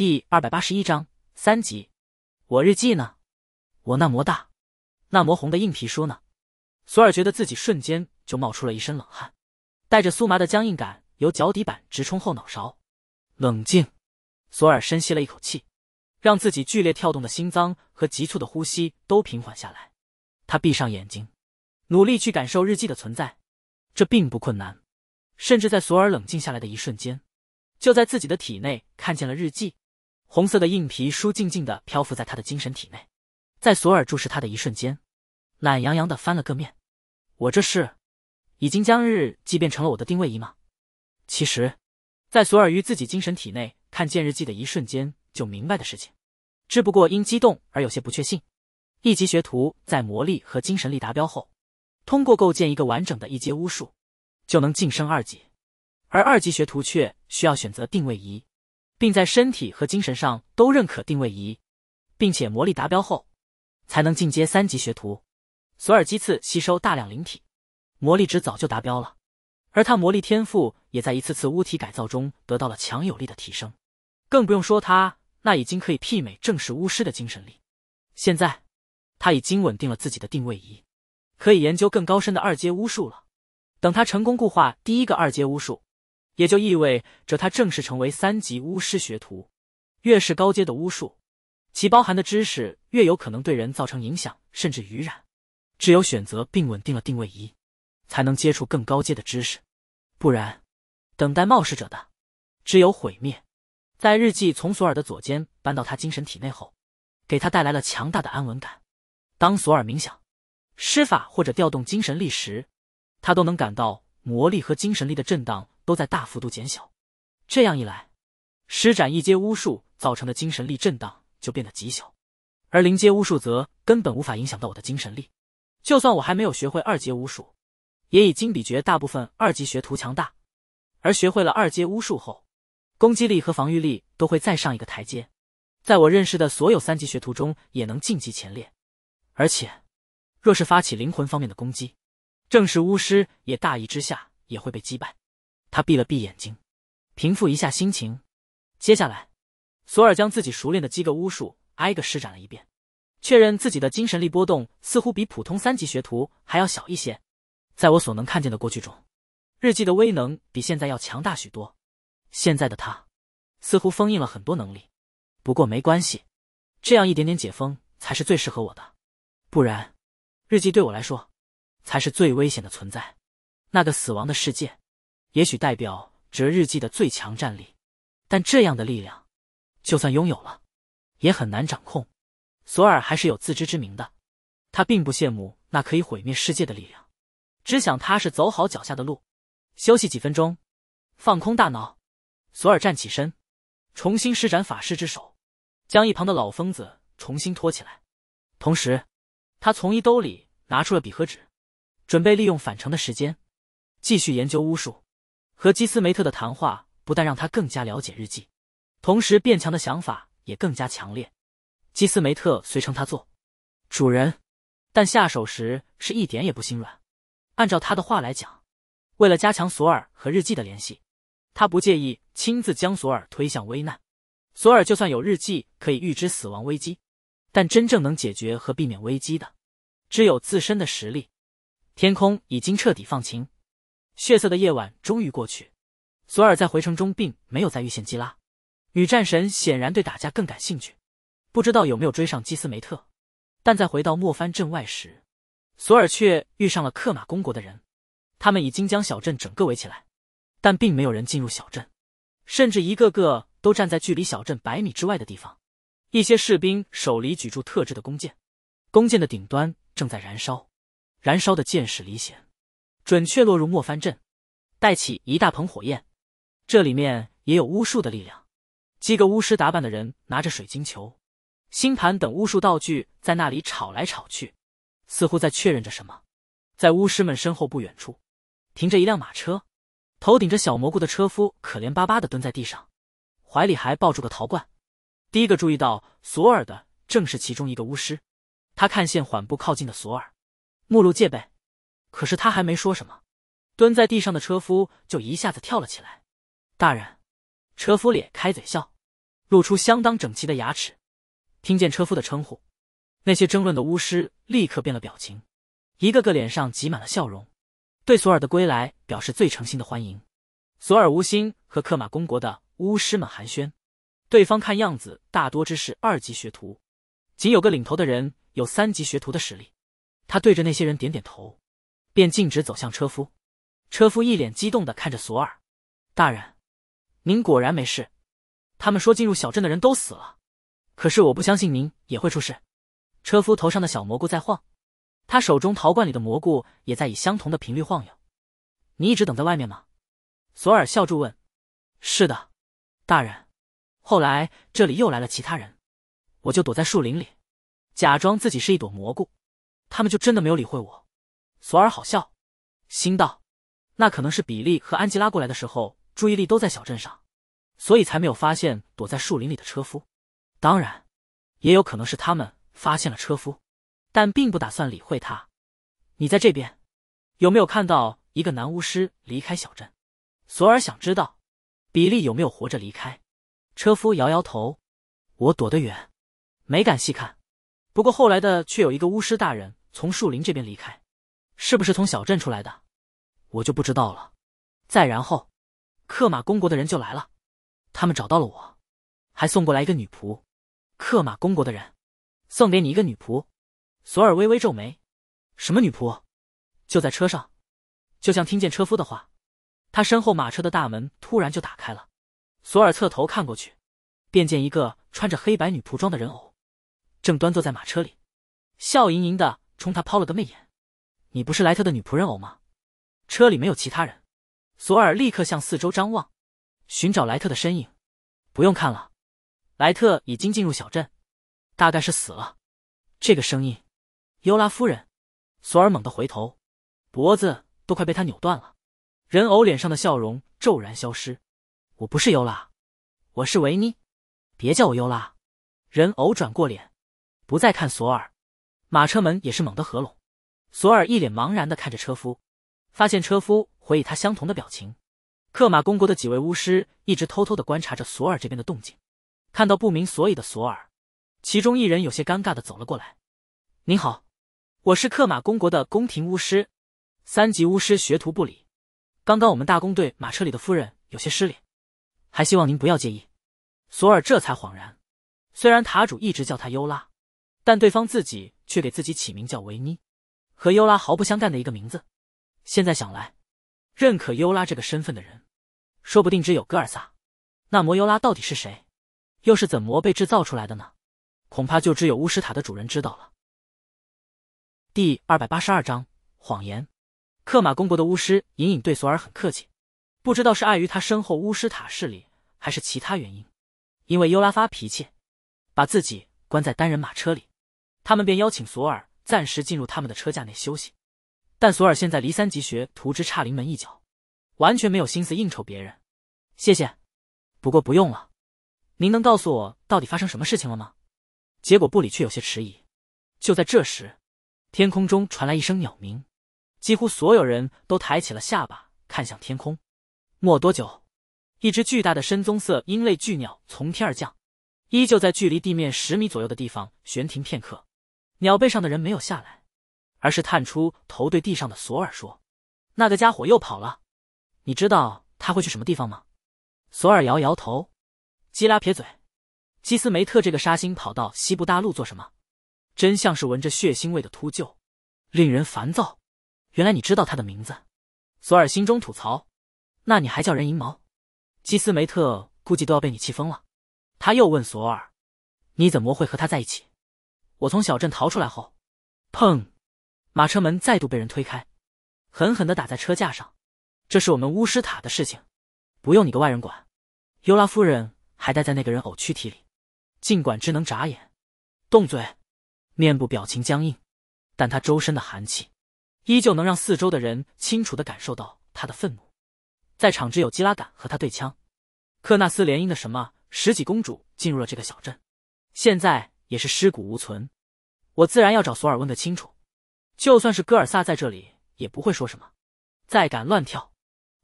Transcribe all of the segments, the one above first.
第二百八十一章三集，我日记呢？我那魔大、那魔红的硬皮书呢？索尔觉得自己瞬间就冒出了一身冷汗，带着酥麻的僵硬感由脚底板直冲后脑勺。冷静，索尔深吸了一口气，让自己剧烈跳动的心脏和急促的呼吸都平缓下来。他闭上眼睛，努力去感受日记的存在。这并不困难，甚至在索尔冷静下来的一瞬间，就在自己的体内看见了日记。红色的硬皮书静静的漂浮在他的精神体内，在索尔注视他的一瞬间，懒洋洋的翻了个面。我这是，已经将日记变成了我的定位仪吗？其实，在索尔于自己精神体内看见日记的一瞬间就明白的事情，只不过因激动而有些不确信。一级学徒在魔力和精神力达标后，通过构建一个完整的一阶巫术，就能晋升二级，而二级学徒却需要选择定位仪。并在身体和精神上都认可定位仪，并且魔力达标后，才能进阶三级学徒。索尔基茨吸收大量灵体，魔力值早就达标了，而他魔力天赋也在一次次巫体改造中得到了强有力的提升，更不用说他那已经可以媲美正式巫师的精神力。现在，他已经稳定了自己的定位仪，可以研究更高深的二阶巫术了。等他成功固化第一个二阶巫术。也就意味着他正式成为三级巫师学徒。越是高阶的巫术，其包含的知识越有可能对人造成影响甚至于染。只有选择并稳定了定位仪，才能接触更高阶的知识，不然，等待冒失者的只有毁灭。在日记从索尔的左肩搬到他精神体内后，给他带来了强大的安稳感。当索尔冥想、施法或者调动精神力时，他都能感到魔力和精神力的震荡。都在大幅度减小，这样一来，施展一阶巫术造成的精神力震荡就变得极小，而零阶巫术则根本无法影响到我的精神力。就算我还没有学会二阶巫术，也已经比绝大部分二级学徒强大。而学会了二阶巫术后，攻击力和防御力都会再上一个台阶，在我认识的所有三级学徒中也能晋级前列。而且，若是发起灵魂方面的攻击，正是巫师也大意之下也会被击败。他闭了闭眼睛，平复一下心情。接下来，索尔将自己熟练的几个巫术挨个施展了一遍，确认自己的精神力波动似乎比普通三级学徒还要小一些。在我所能看见的过去中，日记的威能比现在要强大许多。现在的他，似乎封印了很多能力。不过没关系，这样一点点解封才是最适合我的。不然，日记对我来说，才是最危险的存在。那个死亡的世界。也许代表折日记的最强战力，但这样的力量，就算拥有了，也很难掌控。索尔还是有自知之明的，他并不羡慕那可以毁灭世界的力量，只想踏实走好脚下的路。休息几分钟，放空大脑。索尔站起身，重新施展法师之手，将一旁的老疯子重新拖起来。同时，他从衣兜里拿出了笔和纸，准备利用返程的时间，继续研究巫术。和基斯梅特的谈话不但让他更加了解日记，同时变强的想法也更加强烈。基斯梅特随称他做主人，但下手时是一点也不心软。按照他的话来讲，为了加强索尔和日记的联系，他不介意亲自将索尔推向危难。索尔就算有日记可以预知死亡危机，但真正能解决和避免危机的，只有自身的实力。天空已经彻底放晴。血色的夜晚终于过去，索尔在回城中并没有再遇见基拉女战神显然对打架更感兴趣，不知道有没有追上基斯梅特。但在回到莫番镇外时，索尔却遇上了克马公国的人，他们已经将小镇整个围起来，但并没有人进入小镇，甚至一个个都站在距离小镇百米之外的地方。一些士兵手里举着特制的弓箭，弓箭的顶端正在燃烧，燃烧的箭矢离弦。准确落入莫帆阵，带起一大捧火焰。这里面也有巫术的力量。几个巫师打扮的人拿着水晶球、星盘等巫术道具，在那里吵来吵去，似乎在确认着什么。在巫师们身后不远处，停着一辆马车，头顶着小蘑菇的车夫可怜巴巴的蹲在地上，怀里还抱住个陶罐。第一个注意到索尔的，正是其中一个巫师。他看见缓步靠近的索尔，目露戒备。可是他还没说什么，蹲在地上的车夫就一下子跳了起来。大人，车夫咧开嘴笑，露出相当整齐的牙齿。听见车夫的称呼，那些争论的巫师立刻变了表情，一个个脸上挤满了笑容，对索尔的归来表示最诚心的欢迎。索尔无心和克马公国的巫师们寒暄，对方看样子大多只是二级学徒，仅有个领头的人有三级学徒的实力。他对着那些人点点头。便径直走向车夫，车夫一脸激动的看着索尔，大人，您果然没事。他们说进入小镇的人都死了，可是我不相信您也会出事。车夫头上的小蘑菇在晃，他手中陶罐里的蘑菇也在以相同的频率晃悠。你一直等在外面吗？索尔笑住问。是的，大人。后来这里又来了其他人，我就躲在树林里，假装自己是一朵蘑菇，他们就真的没有理会我。索尔好笑，心道：“那可能是比利和安吉拉过来的时候，注意力都在小镇上，所以才没有发现躲在树林里的车夫。当然，也有可能是他们发现了车夫，但并不打算理会他。”你在这边，有没有看到一个男巫师离开小镇？索尔想知道比利有没有活着离开。车夫摇摇头：“我躲得远，没敢细看。不过后来的却有一个巫师大人从树林这边离开。”是不是从小镇出来的，我就不知道了。再然后，克马公国的人就来了，他们找到了我，还送过来一个女仆。克马公国的人送给你一个女仆。索尔微微皱眉：“什么女仆？”就在车上，就像听见车夫的话，他身后马车的大门突然就打开了。索尔侧头看过去，便见一个穿着黑白女仆装的人偶，正端坐在马车里，笑盈盈的冲他抛了个媚眼。你不是莱特的女仆人偶吗？车里没有其他人。索尔立刻向四周张望，寻找莱特的身影。不用看了，莱特已经进入小镇，大概是死了。这个声音，尤拉夫人。索尔猛地回头，脖子都快被他扭断了。人偶脸上的笑容骤然消失。我不是尤拉，我是维尼。别叫我尤拉。人偶转过脸，不再看索尔。马车门也是猛地合拢。索尔一脸茫然的看着车夫，发现车夫回以他相同的表情。克马公国的几位巫师一直偷偷的观察着索尔这边的动静，看到不明所以的索尔，其中一人有些尴尬的走了过来：“您好，我是克马公国的宫廷巫师，三级巫师学徒布里。刚刚我们大公队马车里的夫人有些失礼，还希望您不要介意。”索尔这才恍然，虽然塔主一直叫他优拉，但对方自己却给自己起名叫维妮。和优拉毫不相干的一个名字，现在想来，认可优拉这个身份的人，说不定只有戈尔萨。那摩尤拉到底是谁？又是怎么被制造出来的呢？恐怕就只有巫师塔的主人知道了。第二百八十二章谎言。克马公国的巫师隐隐对索尔很客气，不知道是碍于他身后巫师塔势力，还是其他原因。因为尤拉发脾气，把自己关在单人马车里，他们便邀请索尔。暂时进入他们的车架内休息，但索尔现在离三级学徒之差临门一脚，完全没有心思应酬别人。谢谢，不过不用了。您能告诉我到底发生什么事情了吗？结果布里却有些迟疑。就在这时，天空中传来一声鸟鸣，几乎所有人都抬起了下巴看向天空。没多久，一只巨大的深棕色鹰类巨鸟从天而降，依旧在距离地面十米左右的地方悬停片刻。鸟背上的人没有下来，而是探出头对地上的索尔说：“那个家伙又跑了，你知道他会去什么地方吗？”索尔摇摇头。基拉撇嘴：“基斯梅特这个沙星跑到西部大陆做什么？真像是闻着血腥味的秃鹫，令人烦躁。”原来你知道他的名字，索尔心中吐槽：“那你还叫人银毛？基斯梅特估计都要被你气疯了。”他又问索尔：“你怎么会和他在一起？”我从小镇逃出来后，砰！马车门再度被人推开，狠狠的打在车架上。这是我们巫师塔的事情，不用你个外人管。尤拉夫人还待在那个人偶躯体里，尽管只能眨眼、动嘴、面部表情僵硬，但他周身的寒气依旧能让四周的人清楚的感受到他的愤怒。在场只有基拉敢和他对枪。克纳斯联姻的什么十几公主进入了这个小镇，现在。也是尸骨无存，我自然要找索尔问个清楚。就算是戈尔萨在这里，也不会说什么。再敢乱跳，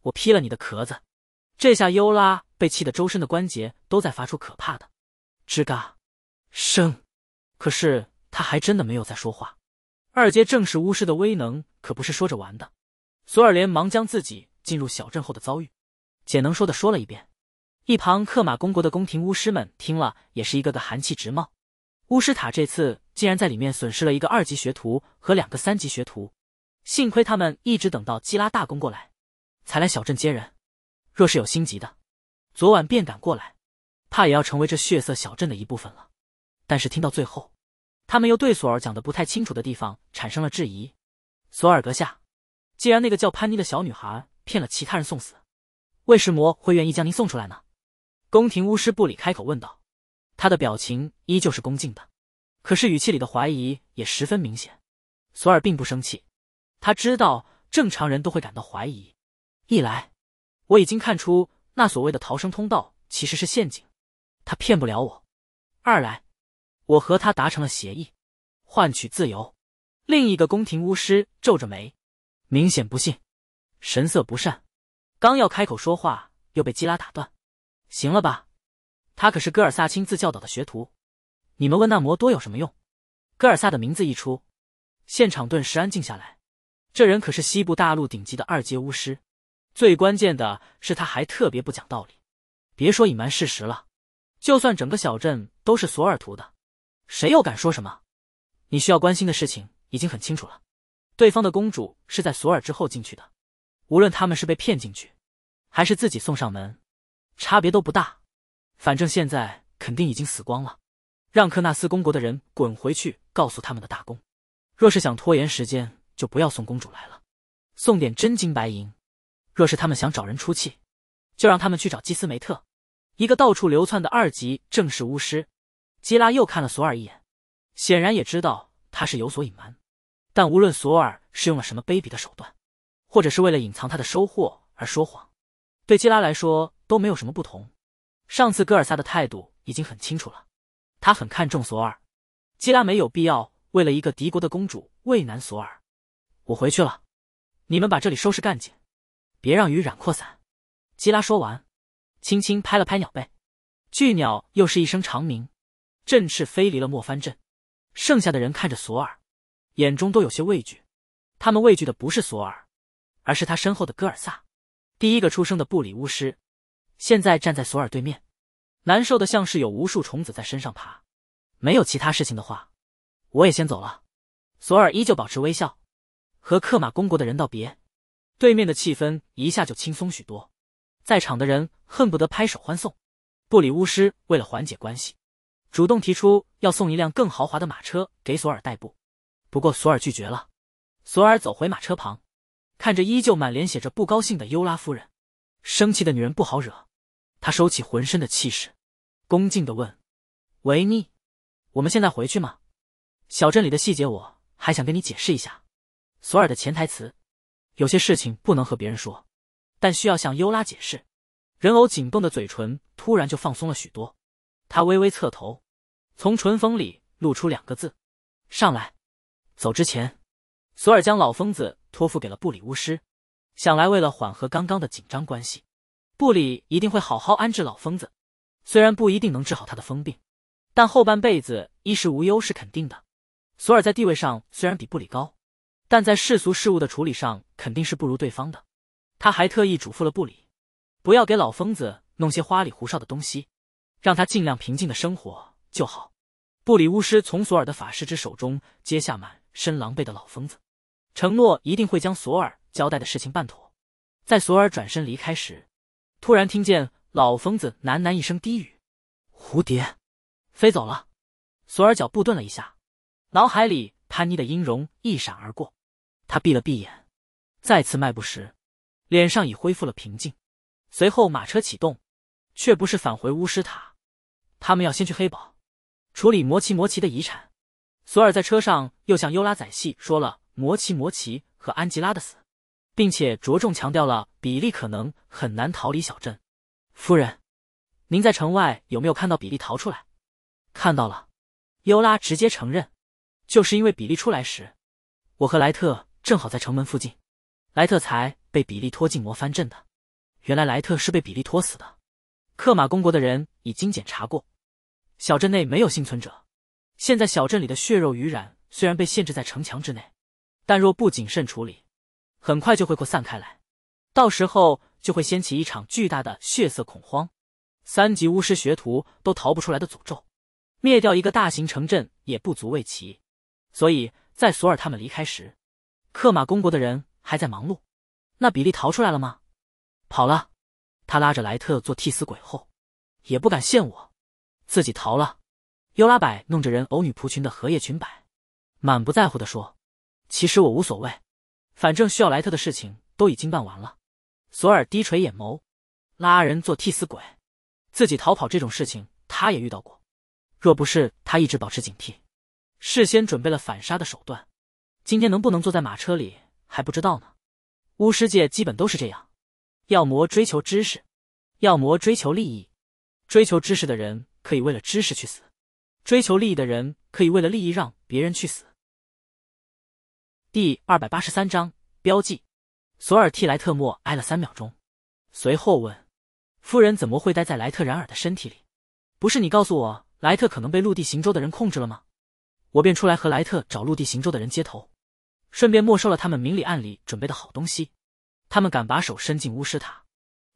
我劈了你的壳子！这下优拉被气得周身的关节都在发出可怕的吱嘎声，可是他还真的没有在说话。二阶正式巫师的威能可不是说着玩的。索尔连忙将自己进入小镇后的遭遇，简能说的说了一遍。一旁克马公国的宫廷巫师们听了，也是一个个寒气直冒。巫师塔这次竟然在里面损失了一个二级学徒和两个三级学徒，幸亏他们一直等到基拉大公过来，才来小镇接人。若是有心急的，昨晚便赶过来，怕也要成为这血色小镇的一部分了。但是听到最后，他们又对索尔讲的不太清楚的地方产生了质疑。索尔阁下，既然那个叫潘妮的小女孩骗了其他人送死，为什么会愿意将您送出来呢？宫廷巫师布里开口问道。他的表情依旧是恭敬的，可是语气里的怀疑也十分明显。索尔并不生气，他知道正常人都会感到怀疑。一来，我已经看出那所谓的逃生通道其实是陷阱，他骗不了我；二来，我和他达成了协议，换取自由。另一个宫廷巫师皱着眉，明显不信，神色不善，刚要开口说话，又被基拉打断：“行了吧。”他可是戈尔萨亲自教导的学徒，你们问那魔多有什么用？戈尔萨的名字一出，现场顿时安静下来。这人可是西部大陆顶级的二阶巫师，最关键的是他还特别不讲道理。别说隐瞒事实了，就算整个小镇都是索尔图的，谁又敢说什么？你需要关心的事情已经很清楚了。对方的公主是在索尔之后进去的，无论他们是被骗进去，还是自己送上门，差别都不大。反正现在肯定已经死光了，让克纳斯公国的人滚回去告诉他们的大公，若是想拖延时间，就不要送公主来了，送点真金白银；若是他们想找人出气，就让他们去找基斯梅特，一个到处流窜的二级正式巫师。基拉又看了索尔一眼，显然也知道他是有所隐瞒，但无论索尔是用了什么卑鄙的手段，或者是为了隐藏他的收获而说谎，对基拉来说都没有什么不同。上次戈尔萨的态度已经很清楚了，他很看重索尔。基拉没有必要为了一个敌国的公主畏难索尔。我回去了，你们把这里收拾干净，别让雨染扩散。基拉说完，轻轻拍了拍鸟背，巨鸟又是一声长鸣，振翅飞离了莫帆镇。剩下的人看着索尔，眼中都有些畏惧。他们畏惧的不是索尔，而是他身后的戈尔萨，第一个出生的布里巫师。现在站在索尔对面，难受的像是有无数虫子在身上爬。没有其他事情的话，我也先走了。索尔依旧保持微笑，和克马公国的人道别。对面的气氛一下就轻松许多，在场的人恨不得拍手欢送。布里巫师为了缓解关系，主动提出要送一辆更豪华的马车给索尔代步，不过索尔拒绝了。索尔走回马车旁，看着依旧满脸写着不高兴的尤拉夫人，生气的女人不好惹。他收起浑身的气势，恭敬的问：“维尼，我们现在回去吗？小镇里的细节我还想跟你解释一下。”索尔的潜台词：有些事情不能和别人说，但需要向优拉解释。人偶紧绷的嘴唇突然就放松了许多，他微微侧头，从唇缝里露出两个字：“上来。”走之前，索尔将老疯子托付给了布里巫师，想来为了缓和刚刚的紧张关系。布里一定会好好安置老疯子，虽然不一定能治好他的疯病，但后半辈子衣食无忧是肯定的。索尔在地位上虽然比布里高，但在世俗事务的处理上肯定是不如对方的。他还特意嘱咐了布里，不要给老疯子弄些花里胡哨的东西，让他尽量平静的生活就好。布里巫师从索尔的法师之手中接下满身狼狈的老疯子，承诺一定会将索尔交代的事情办妥。在索尔转身离开时。突然听见老疯子喃喃一声低语：“蝴蝶飞走了。”索尔脚步顿了一下，脑海里潘妮的音容一闪而过，他闭了闭眼，再次迈步时，脸上已恢复了平静。随后马车启动，却不是返回巫师塔，他们要先去黑堡，处理摩奇摩奇的遗产。索尔在车上又向尤拉仔细说了摩奇摩奇和安吉拉的死。并且着重强调了，比利可能很难逃离小镇。夫人，您在城外有没有看到比利逃出来？看到了，尤拉直接承认，就是因为比利出来时，我和莱特正好在城门附近，莱特才被比利拖进魔幡阵的。原来莱特是被比利拖死的。克马公国的人已经检查过，小镇内没有幸存者。现在小镇里的血肉余染虽然被限制在城墙之内，但若不谨慎处理。很快就会扩散开来，到时候就会掀起一场巨大的血色恐慌。三级巫师学徒都逃不出来的诅咒，灭掉一个大型城镇也不足为奇。所以在索尔他们离开时，克马公国的人还在忙碌。那比利逃出来了吗？跑了。他拉着莱特做替死鬼后，也不敢陷我，自己逃了。尤拉摆弄着人偶女仆裙的荷叶裙摆，满不在乎的说：“其实我无所谓。”反正需要莱特的事情都已经办完了，索尔低垂眼眸，拉人做替死鬼，自己逃跑这种事情他也遇到过。若不是他一直保持警惕，事先准备了反杀的手段，今天能不能坐在马车里还不知道呢。巫师界基本都是这样，要么追求知识，要么追求利益。追求知识的人可以为了知识去死，追求利益的人可以为了利益让别人去死。第二百八十三章标记。索尔替莱特莫挨了三秒钟，随后问：“夫人怎么会待在莱特然尔的身体里？不是你告诉我莱特可能被陆地行舟的人控制了吗？我便出来和莱特找陆地行舟的人接头，顺便没收了他们明里暗里准备的好东西。他们敢把手伸进巫师塔，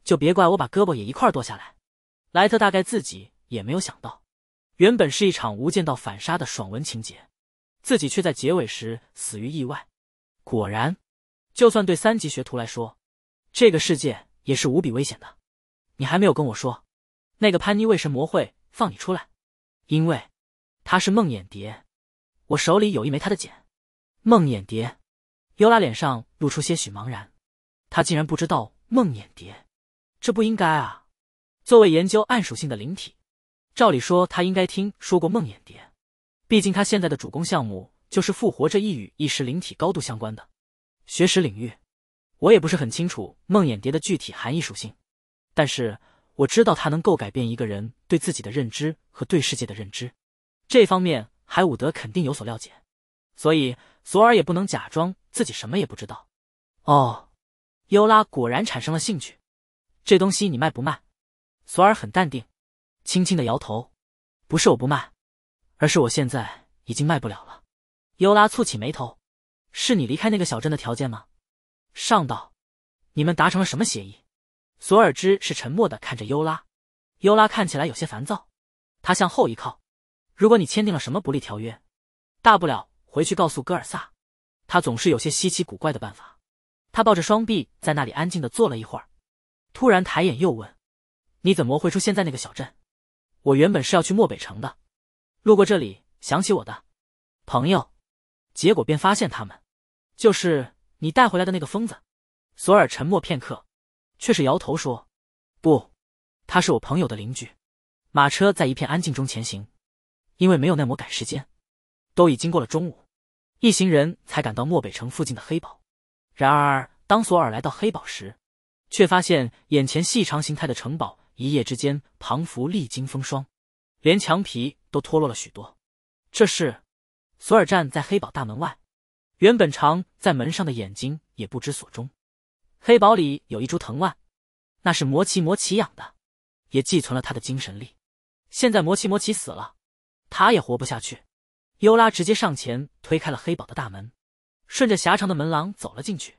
就别怪我把胳膊也一块剁下来。”莱特大概自己也没有想到，原本是一场无间道反杀的爽文情节。自己却在结尾时死于意外。果然，就算对三级学徒来说，这个世界也是无比危险的。你还没有跟我说，那个潘妮为神魔会放你出来，因为他是梦魇蝶。我手里有一枚他的茧。梦魇蝶，尤拉脸上露出些许茫然，她竟然不知道梦魇蝶，这不应该啊。作为研究暗属性的灵体，照理说他应该听说过梦魇蝶。毕竟他现在的主攻项目就是复活这一与意识灵体高度相关的学识领域，我也不是很清楚梦魇蝶的具体含义属性，但是我知道它能够改变一个人对自己的认知和对世界的认知，这方面海伍德肯定有所了解，所以索尔也不能假装自己什么也不知道。哦，优拉果然产生了兴趣，这东西你卖不卖？索尔很淡定，轻轻的摇头，不是我不卖。而是我现在已经卖不了了。尤拉蹙起眉头：“是你离开那个小镇的条件吗？”上道，你们达成了什么协议？索尔之是沉默的看着尤拉。尤拉看起来有些烦躁，他向后一靠：“如果你签订了什么不利条约，大不了回去告诉戈尔萨。他总是有些稀奇古怪的办法。”他抱着双臂在那里安静的坐了一会儿，突然抬眼又问：“你怎么会出现在那个小镇？我原本是要去漠北城的。”路过这里，想起我的朋友，结果便发现他们就是你带回来的那个疯子。索尔沉默片刻，却是摇头说：“不，他是我朋友的邻居。”马车在一片安静中前行，因为没有那么赶时间，都已经过了中午，一行人才赶到漠北城附近的黑堡。然而，当索尔来到黑堡时，却发现眼前细长形态的城堡一夜之间庞幅历经风霜，连墙皮。都脱落了许多。这是，索尔站在黑堡大门外，原本长在门上的眼睛也不知所踪。黑堡里有一株藤蔓，那是魔奇魔奇养的，也寄存了他的精神力。现在魔奇魔奇死了，他也活不下去。尤拉直接上前推开了黑堡的大门，顺着狭长的门廊走了进去，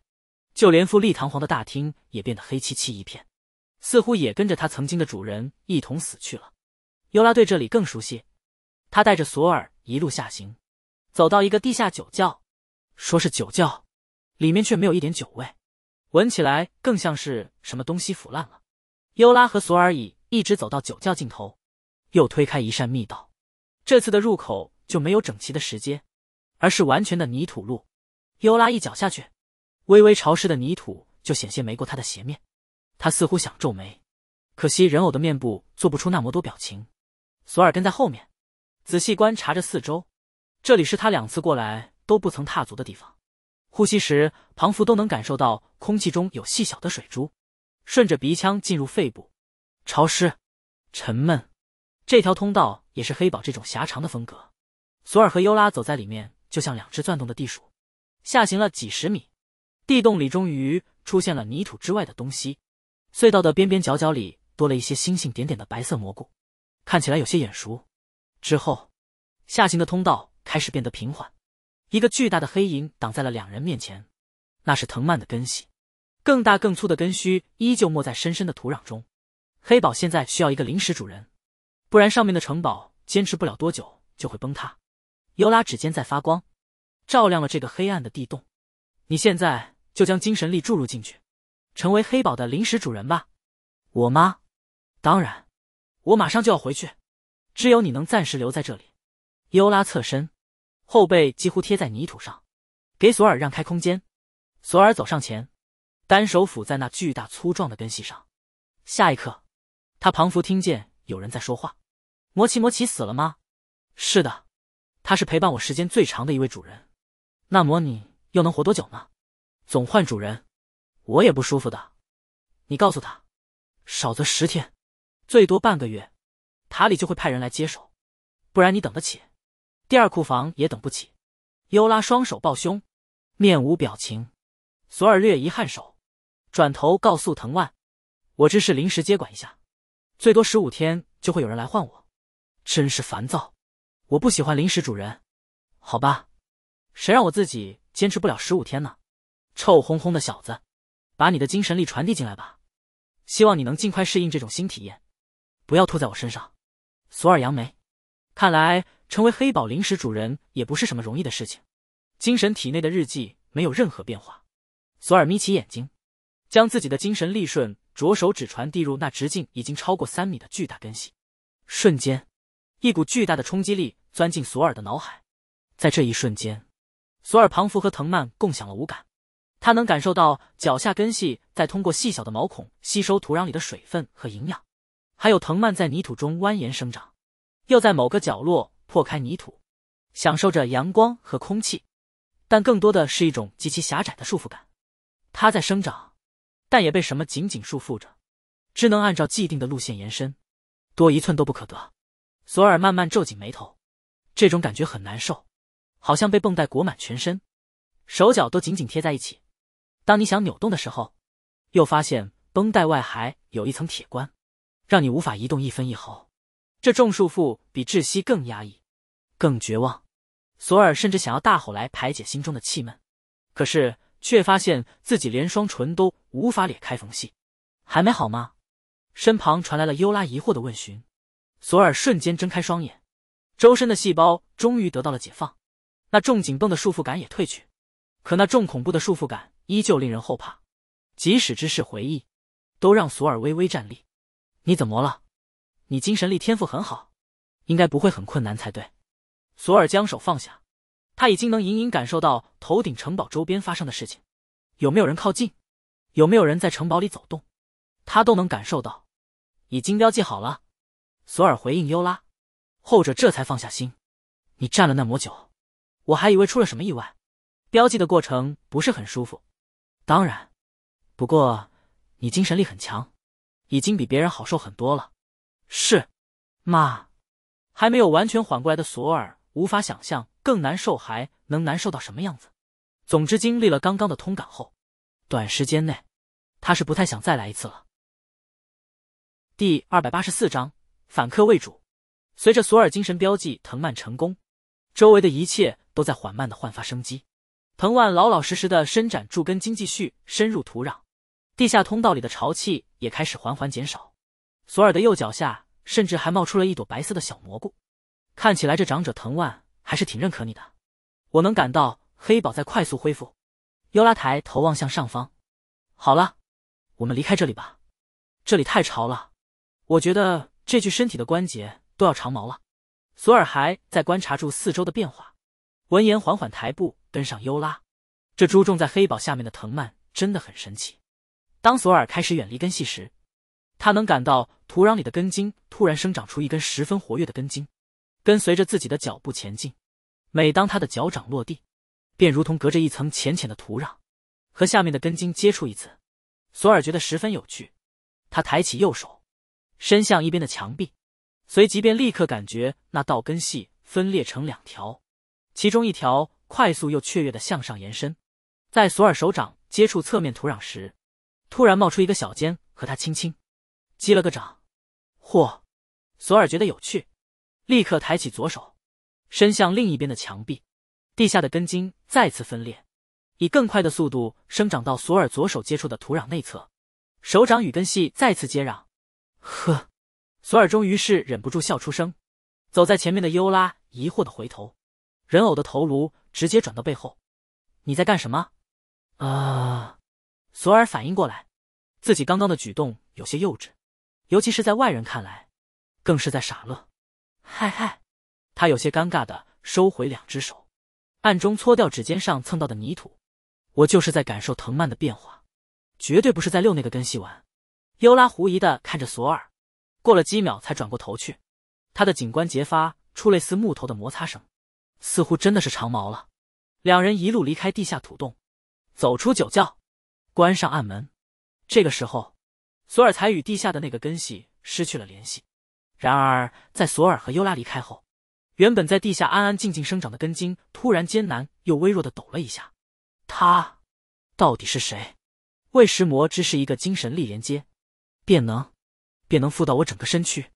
就连富丽堂皇的大厅也变得黑漆漆一片，似乎也跟着他曾经的主人一同死去了。尤拉对这里更熟悉。他带着索尔一路下行，走到一个地下酒窖，说是酒窖，里面却没有一点酒味，闻起来更像是什么东西腐烂了。优拉和索尔已一直走到酒窖尽头，又推开一扇密道。这次的入口就没有整齐的石阶，而是完全的泥土路。优拉一脚下去，微微潮湿的泥土就险些没过他的鞋面。他似乎想皱眉，可惜人偶的面部做不出那么多表情。索尔跟在后面。仔细观察着四周，这里是他两次过来都不曾踏足的地方。呼吸时，庞福都能感受到空气中有细小的水珠，顺着鼻腔进入肺部。潮湿、沉闷，这条通道也是黑堡这种狭长的风格。索尔和尤拉走在里面，就像两只钻洞的地鼠。下行了几十米，地洞里终于出现了泥土之外的东西。隧道的边边角角里多了一些星星点点的白色蘑菇，看起来有些眼熟。之后，下行的通道开始变得平缓，一个巨大的黑影挡在了两人面前，那是藤蔓的根系，更大更粗的根须依旧没在深深的土壤中。黑宝现在需要一个临时主人，不然上面的城堡坚持不了多久就会崩塌。尤拉指尖在发光，照亮了这个黑暗的地洞。你现在就将精神力注入进去，成为黑宝的临时主人吧。我吗？当然，我马上就要回去。只有你能暂时留在这里。尤拉侧身，后背几乎贴在泥土上，给索尔让开空间。索尔走上前，单手抚在那巨大粗壮的根系上。下一刻，他仿佛听见有人在说话：“摩奇，摩奇死了吗？”“是的，他是陪伴我时间最长的一位主人。那魔你又能活多久呢？”“总换主人，我也不舒服的。你告诉他，少则十天，最多半个月。”塔里就会派人来接手，不然你等得起，第二库房也等不起。优拉双手抱胸，面无表情。索尔略一颔首，转头告诉藤蔓：“我只是临时接管一下，最多十五天就会有人来换我。”真是烦躁，我不喜欢临时主人。好吧，谁让我自己坚持不了十五天呢？臭烘烘的小子，把你的精神力传递进来吧。希望你能尽快适应这种新体验，不要吐在我身上。索尔扬眉，看来成为黑宝临时主人也不是什么容易的事情。精神体内的日记没有任何变化。索尔眯起眼睛，将自己的精神力顺着手指传递入那直径已经超过三米的巨大根系。瞬间，一股巨大的冲击力钻进索尔的脑海。在这一瞬间，索尔庞福和藤蔓共享了五感，他能感受到脚下根系在通过细小的毛孔吸收土壤里的水分和营养。还有藤蔓在泥土中蜿蜒生长，又在某个角落破开泥土，享受着阳光和空气，但更多的是一种极其狭窄的束缚感。它在生长，但也被什么紧紧束缚着，只能按照既定的路线延伸，多一寸都不可得。索尔慢慢皱紧眉头，这种感觉很难受，好像被绷带裹满全身，手脚都紧紧贴在一起。当你想扭动的时候，又发现绷带外还有一层铁棺。让你无法移动一分一毫，这种束缚比窒息更压抑，更绝望。索尔甚至想要大吼来排解心中的气闷，可是却发现自己连双唇都无法咧开缝隙。还没好吗？身旁传来了优拉疑惑的问询。索尔瞬间睁开双眼，周身的细胞终于得到了解放，那重紧绷的束缚感也褪去。可那重恐怖的束缚感依旧令人后怕，即使只是回忆，都让索尔微微站立。你怎么了？你精神力天赋很好，应该不会很困难才对。索尔将手放下，他已经能隐隐感受到头顶城堡周边发生的事情，有没有人靠近？有没有人在城堡里走动？他都能感受到。已经标记好了。索尔回应优拉，后者这才放下心。你站了那么久，我还以为出了什么意外。标记的过程不是很舒服，当然，不过你精神力很强。已经比别人好受很多了，是，妈，还没有完全缓过来的索尔无法想象更难受还能难受到什么样子。总之，经历了刚刚的通感后，短时间内，他是不太想再来一次了。第二百八十四章反客为主。随着索尔精神标记藤蔓成功，周围的一切都在缓慢的焕发生机，藤蔓老老实实的伸展助根经继续深入土壤。地下通道里的潮气也开始缓缓减少，索尔的右脚下甚至还冒出了一朵白色的小蘑菇，看起来这长者藤蔓还是挺认可你的。我能感到黑宝在快速恢复。优拉抬头望向上方，好了，我们离开这里吧，这里太潮了，我觉得这具身体的关节都要长毛了。索尔还在观察住四周的变化，闻言缓缓抬步跟上优拉，这株种在黑宝下面的藤蔓真的很神奇。当索尔开始远离根系时，他能感到土壤里的根茎突然生长出一根十分活跃的根茎，跟随着自己的脚步前进。每当他的脚掌落地，便如同隔着一层浅浅的土壤，和下面的根茎接触一次。索尔觉得十分有趣。他抬起右手，伸向一边的墙壁，随即便立刻感觉那道根系分裂成两条，其中一条快速又雀跃的向上延伸。在索尔手掌接触侧面土壤时，突然冒出一个小尖，和他轻轻击了个掌。嚯！索尔觉得有趣，立刻抬起左手，伸向另一边的墙壁。地下的根茎再次分裂，以更快的速度生长到索尔左手接触的土壤内侧，手掌与根系再次接壤。呵！索尔终于是忍不住笑出声。走在前面的优拉疑惑的回头，人偶的头颅直接转到背后。你在干什么？啊！索尔反应过来，自己刚刚的举动有些幼稚，尤其是在外人看来，更是在傻乐。嗨嗨，他有些尴尬的收回两只手，暗中搓掉指尖上蹭到的泥土。我就是在感受藤蔓的变化，绝对不是在遛那个根系玩。优拉狐疑的看着索尔，过了几秒才转过头去，他的警官节发出类似木头的摩擦声，似乎真的是长毛了。两人一路离开地下土洞，走出酒窖。关上暗门，这个时候，索尔才与地下的那个根系失去了联系。然而，在索尔和尤拉离开后，原本在地下安安静静生长的根茎突然艰难又微弱的抖了一下。他到底是谁？为石魔只是一个精神力连接，便能便能附到我整个身躯。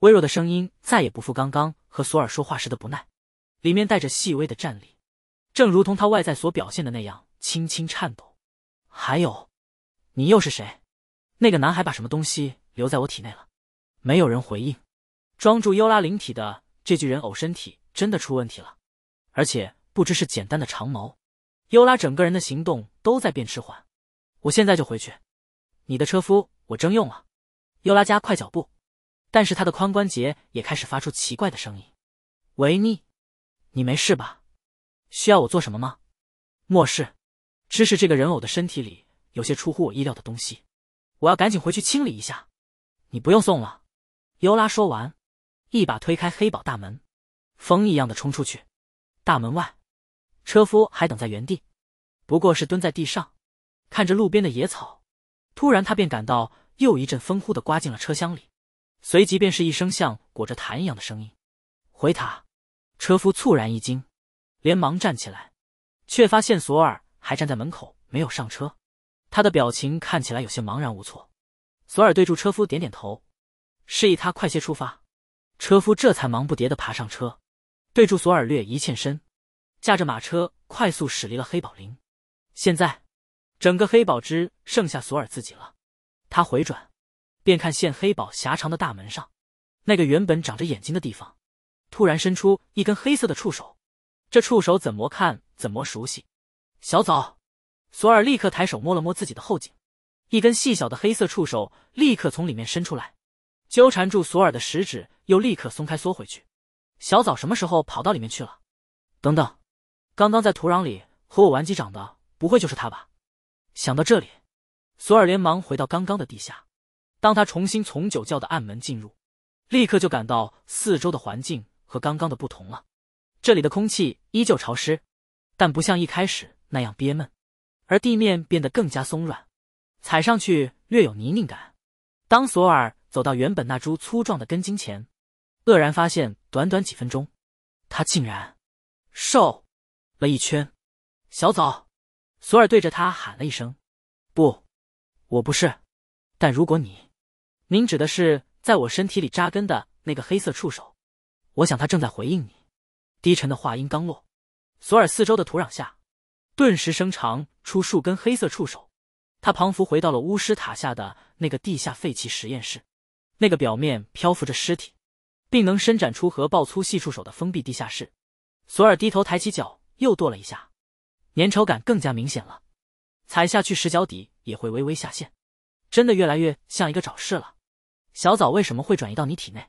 微弱的声音再也不复刚刚和索尔说话时的不耐，里面带着细微的战栗，正如同他外在所表现的那样，轻轻颤抖。还有，你又是谁？那个男孩把什么东西留在我体内了？没有人回应。装住优拉灵体的这具人偶身体真的出问题了，而且不知是简单的长矛。优拉整个人的行动都在变迟缓。我现在就回去。你的车夫我征用了。优拉加快脚步，但是他的髋关节也开始发出奇怪的声音。维尼，你没事吧？需要我做什么吗？莫氏。知是这个人偶的身体里有些出乎我意料的东西，我要赶紧回去清理一下。你不用送了。”尤拉说完，一把推开黑堡大门，风一样的冲出去。大门外，车夫还等在原地，不过是蹲在地上，看着路边的野草。突然，他便感到又一阵风呼的刮进了车厢里，随即便是一声像裹着痰一样的声音。回塔！车夫猝然一惊，连忙站起来，却发现索尔。还站在门口没有上车，他的表情看起来有些茫然无措。索尔对住车夫点点头，示意他快些出发。车夫这才忙不迭的爬上车，对住索尔略一欠身，驾着马车快速驶离了黑堡林。现在，整个黑堡只剩下索尔自己了。他回转，便看现黑堡狭长的大门上，那个原本长着眼睛的地方，突然伸出一根黑色的触手。这触手怎么看怎么熟悉。小枣，索尔立刻抬手摸了摸自己的后颈，一根细小的黑色触手立刻从里面伸出来，纠缠住索尔的食指，又立刻松开缩回去。小枣什么时候跑到里面去了？等等，刚刚在土壤里和我玩机长的，不会就是他吧？想到这里，索尔连忙回到刚刚的地下。当他重新从酒窖的暗门进入，立刻就感到四周的环境和刚刚的不同了。这里的空气依旧潮湿，但不像一开始。那样憋闷，而地面变得更加松软，踩上去略有泥泞感。当索尔走到原本那株粗壮的根茎前，愕然发现，短短几分钟，他竟然瘦了一圈。小枣，索尔对着他喊了一声：“不，我不是。”但如果你，您指的是在我身体里扎根的那个黑色触手，我想他正在回应你。低沉的话音刚落，索尔四周的土壤下。顿时伸长出数根黑色触手，他彷佛回到了巫师塔下的那个地下废弃实验室，那个表面漂浮着尸体，并能伸展出和爆粗细触手的封闭地下室。索尔低头抬起脚，又跺了一下，粘稠感更加明显了，踩下去时脚底也会微微下陷，真的越来越像一个找事了。小枣为什么会转移到你体内？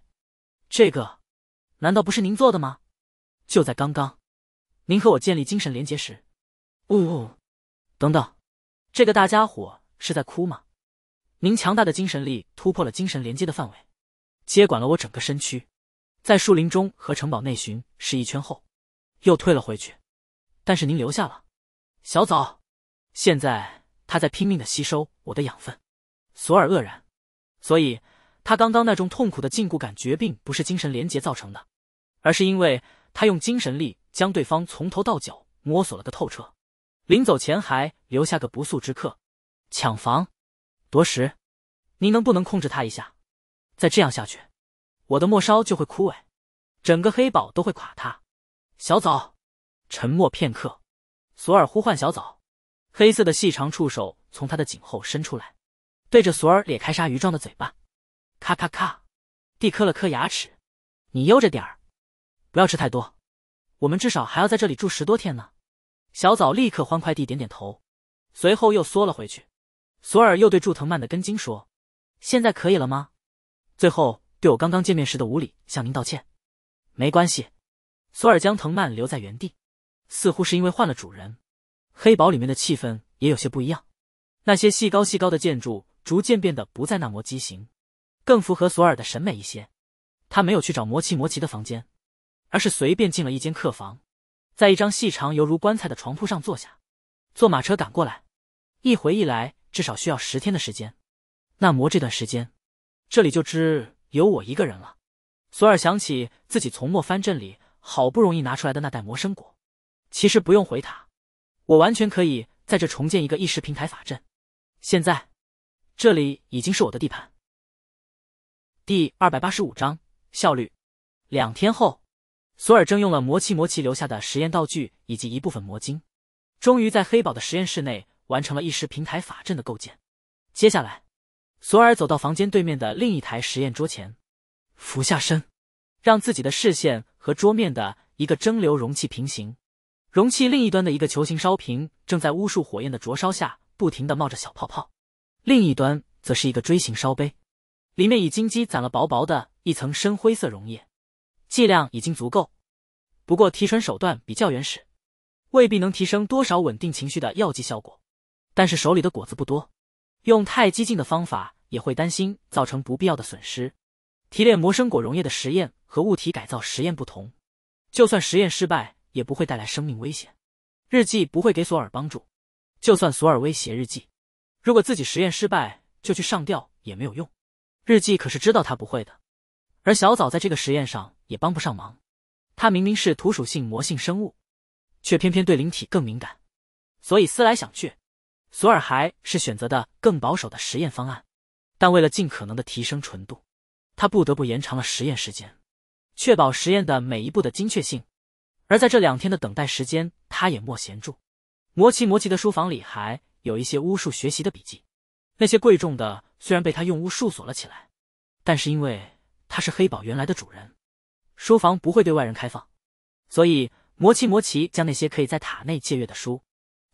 这个，难道不是您做的吗？就在刚刚，您和我建立精神联结时。呜呜，等等，这个大家伙是在哭吗？您强大的精神力突破了精神连接的范围，接管了我整个身躯，在树林中和城堡内巡视一圈后，又退了回去。但是您留下了小枣，现在他在拼命的吸收我的养分。索尔愕然，所以他刚刚那种痛苦的禁锢感觉，并不是精神连接造成的，而是因为他用精神力将对方从头到脚摸索了个透彻。临走前还留下个不速之客，抢房，夺食，您能不能控制他一下？再这样下去，我的末梢就会枯萎，整个黑堡都会垮。塌。小枣沉默片刻，索尔呼唤小枣，黑色的细长触手从他的颈后伸出来，对着索尔咧开鲨鱼状的嘴巴，咔咔咔地磕了磕牙齿。你悠着点儿，不要吃太多，我们至少还要在这里住十多天呢。小枣立刻欢快地点点头，随后又缩了回去。索尔又对祝藤蔓的根茎说：“现在可以了吗？”最后，对我刚刚见面时的无礼向您道歉。没关系。索尔将藤蔓留在原地，似乎是因为换了主人。黑堡里面的气氛也有些不一样。那些细高细高的建筑逐渐变得不再那么畸形，更符合索尔的审美一些。他没有去找魔奇魔奇的房间，而是随便进了一间客房。在一张细长犹如棺材的床铺上坐下，坐马车赶过来，一回一来至少需要十天的时间。那魔这段时间，这里就只有我一个人了。索尔想起自己从莫藩镇里好不容易拿出来的那袋魔生果，其实不用回塔，我完全可以在这重建一个意识平台法阵。现在，这里已经是我的地盘。第二百八十五章效率。两天后。索尔征用了魔器魔器留下的实验道具以及一部分魔晶，终于在黑堡的实验室内完成了一时平台法阵的构建。接下来，索尔走到房间对面的另一台实验桌前，俯下身，让自己的视线和桌面的一个蒸馏容器平行。容器另一端的一个球形烧瓶正在巫术火焰的灼烧下不停的冒着小泡泡，另一端则是一个锥形烧杯，里面已经积攒了薄薄的一层深灰色溶液。剂量已经足够，不过提纯手段比较原始，未必能提升多少稳定情绪的药剂效果。但是手里的果子不多，用太激进的方法也会担心造成不必要的损失。提炼魔生果溶液的实验和物体改造实验不同，就算实验失败也不会带来生命危险。日记不会给索尔帮助，就算索尔威胁日记，如果自己实验失败就去上吊也没有用。日记可是知道他不会的，而小枣在这个实验上。也帮不上忙，它明明是土属性魔性生物，却偏偏对灵体更敏感，所以思来想去，索尔还是选择的更保守的实验方案，但为了尽可能的提升纯度，他不得不延长了实验时间，确保实验的每一步的精确性。而在这两天的等待时间，他也莫闲住，魔奇魔奇的书房里还有一些巫术学习的笔记，那些贵重的虽然被他用巫术锁了起来，但是因为他是黑宝原来的主人。书房不会对外人开放，所以魔奇魔奇将那些可以在塔内借阅的书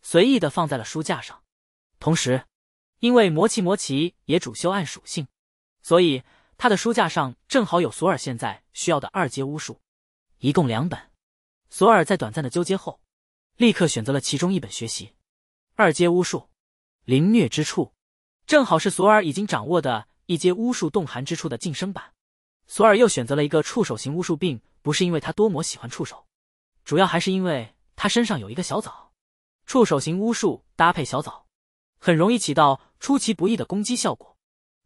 随意的放在了书架上。同时，因为魔奇魔奇也主修暗属性，所以他的书架上正好有索尔现在需要的二阶巫术，一共两本。索尔在短暂的纠结后，立刻选择了其中一本学习二阶巫术——凌虐之处，正好是索尔已经掌握的一阶巫术冻寒之处的晋升版。索尔又选择了一个触手型巫术，并不是因为他多么喜欢触手，主要还是因为他身上有一个小枣。触手型巫术搭配小枣，很容易起到出其不意的攻击效果，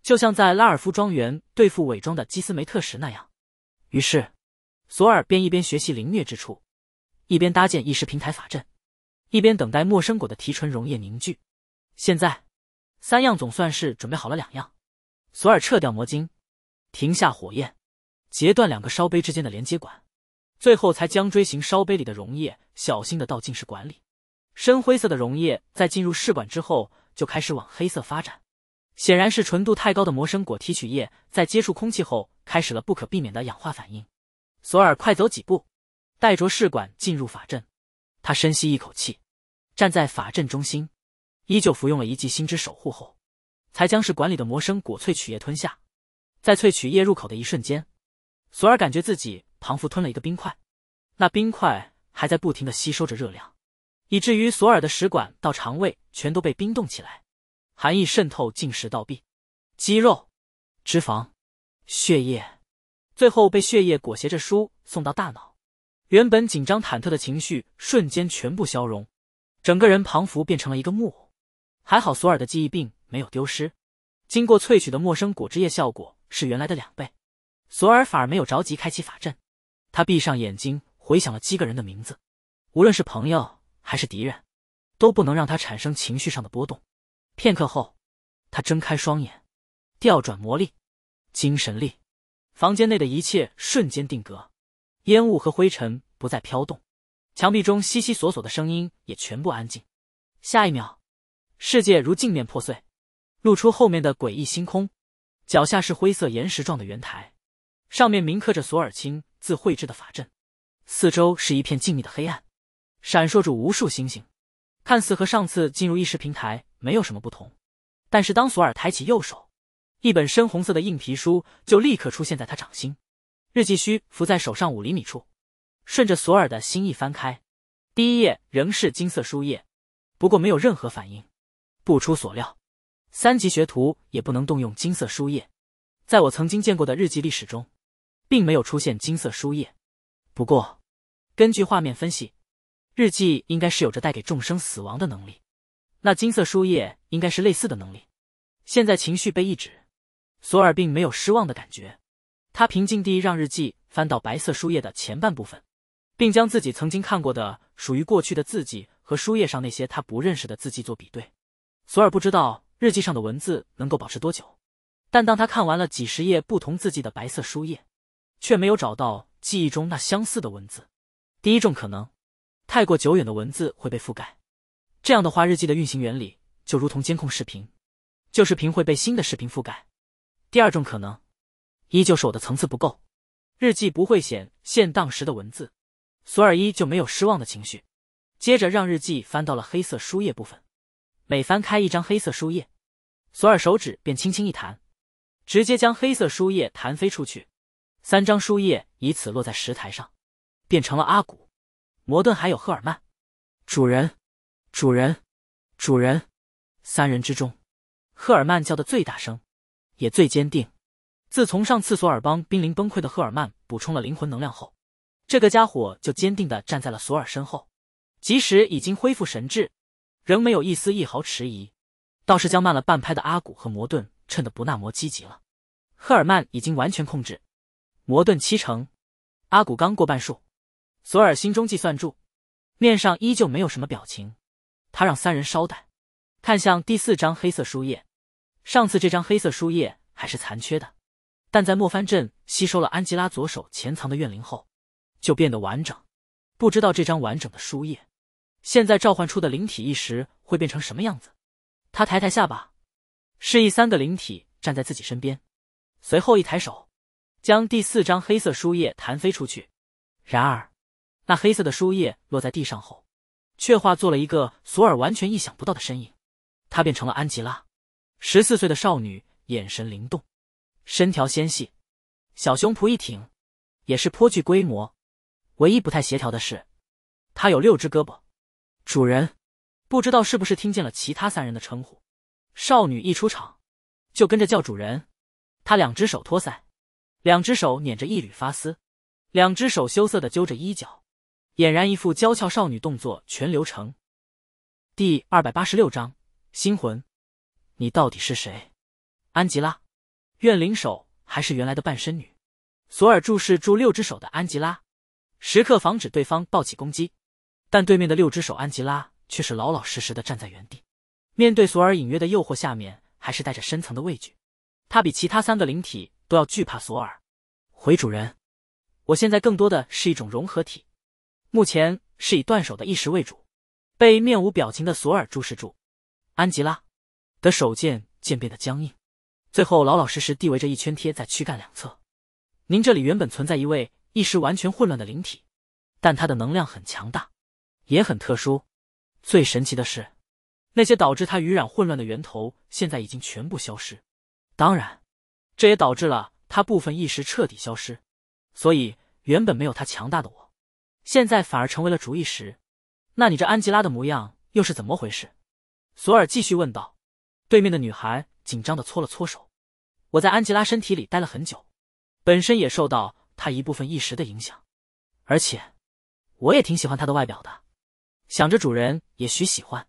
就像在拉尔夫庄园对付伪装的基斯梅特时那样。于是，索尔便一边学习凌虐之处，一边搭建意识平台法阵，一边等待陌生果的提纯溶液凝聚。现在，三样总算是准备好了两样，索尔撤掉魔晶。停下火焰，截断两个烧杯之间的连接管，最后才将锥形烧杯里的溶液小心的倒进试管里。深灰色的溶液在进入试管之后，就开始往黑色发展，显然是纯度太高的魔生果提取液在接触空气后，开始了不可避免的氧化反应。索尔快走几步，带着试管进入法阵，他深吸一口气，站在法阵中心，依旧服用了一剂心之守护后，才将试管里的魔生果萃取液吞下。在萃取液入口的一瞬间，索尔感觉自己仿佛吞了一个冰块，那冰块还在不停的吸收着热量，以至于索尔的食管到肠胃全都被冰冻起来，寒意渗透进食道壁、肌肉、脂肪、血液，最后被血液裹挟着输送到大脑。原本紧张忐忑的情绪瞬间全部消融，整个人仿佛变成了一个木偶。还好索尔的记忆并没有丢失，经过萃取的陌生果汁液效果。是原来的两倍，索尔反而没有着急开启法阵，他闭上眼睛回想了七个人的名字，无论是朋友还是敌人，都不能让他产生情绪上的波动。片刻后，他睁开双眼，调转魔力、精神力，房间内的一切瞬间定格，烟雾和灰尘不再飘动，墙壁中悉悉索索的声音也全部安静。下一秒，世界如镜面破碎，露出后面的诡异星空。脚下是灰色岩石状的圆台，上面铭刻着索尔亲自绘制的法阵，四周是一片静谧的黑暗，闪烁着无数星星，看似和上次进入意识平台没有什么不同。但是当索尔抬起右手，一本深红色的硬皮书就立刻出现在他掌心，日记须浮在手上五厘米处，顺着索尔的心意翻开，第一页仍是金色书页，不过没有任何反应，不出所料。三级学徒也不能动用金色书页，在我曾经见过的日记历史中，并没有出现金色书页。不过，根据画面分析，日记应该是有着带给众生死亡的能力，那金色书页应该是类似的能力。现在情绪被抑制，索尔并没有失望的感觉，他平静地让日记翻到白色书页的前半部分，并将自己曾经看过的属于过去的字迹和书页上那些他不认识的字迹做比对。索尔不知道。日记上的文字能够保持多久？但当他看完了几十页不同字迹的白色书页，却没有找到记忆中那相似的文字。第一种可能，太过久远的文字会被覆盖。这样的话，日记的运行原理就如同监控视频，旧视频会被新的视频覆盖。第二种可能，依旧是我的层次不够，日记不会显现当时的文字。索尔依旧没有失望的情绪，接着让日记翻到了黑色书页部分。每翻开一张黑色书页，索尔手指便轻轻一弹，直接将黑色书页弹飞出去。三张书页以此落在石台上，变成了阿古、摩顿还有赫尔曼。主人，主人，主人！三人之中，赫尔曼叫的最大声，也最坚定。自从上次索尔帮濒临崩溃的赫尔曼补充了灵魂能量后，这个家伙就坚定的站在了索尔身后，即使已经恢复神智。仍没有一丝一毫迟疑，倒是将慢了半拍的阿古和魔顿衬得不那么积极了。赫尔曼已经完全控制，魔顿七成，阿古刚过半数。索尔心中计算住，面上依旧没有什么表情。他让三人稍待，看向第四张黑色书页。上次这张黑色书页还是残缺的，但在莫帆镇吸收了安吉拉左手潜藏的怨灵后，就变得完整。不知道这张完整的书页。现在召唤出的灵体一时会变成什么样子？他抬抬下巴，示意三个灵体站在自己身边，随后一抬手，将第四张黑色书页弹飞出去。然而，那黑色的书页落在地上后，却化作了一个索尔完全意想不到的身影。她变成了安吉拉，十四岁的少女，眼神灵动，身条纤细，小胸脯一挺，也是颇具规模。唯一不太协调的是，她有六只胳膊。主人，不知道是不是听见了其他三人的称呼。少女一出场，就跟着叫主人。她两只手托腮，两只手捻着一缕发丝，两只手羞涩的揪着衣角，俨然一副娇俏少女动作全流程。第二百八十六章：星魂，你到底是谁？安吉拉，怨灵手还是原来的半身女？索尔注视住六只手的安吉拉，时刻防止对方暴起攻击。但对面的六只手安吉拉却是老老实实的站在原地，面对索尔隐约的诱惑，下面还是带着深层的畏惧。他比其他三个灵体都要惧怕索尔。回主人，我现在更多的是一种融合体，目前是以断手的意识为主。被面无表情的索尔注视住，安吉拉的手渐渐变得僵硬，最后老老实实地围着一圈贴在躯干两侧。您这里原本存在一位意识完全混乱的灵体，但它的能量很强大。也很特殊，最神奇的是，那些导致他鱼染混乱的源头现在已经全部消失。当然，这也导致了他部分意识彻底消失，所以原本没有他强大的我，现在反而成为了主意识。那你这安吉拉的模样又是怎么回事？索尔继续问道。对面的女孩紧张的搓了搓手。我在安吉拉身体里待了很久，本身也受到她一部分意识的影响，而且我也挺喜欢她的外表的。想着主人也许喜欢，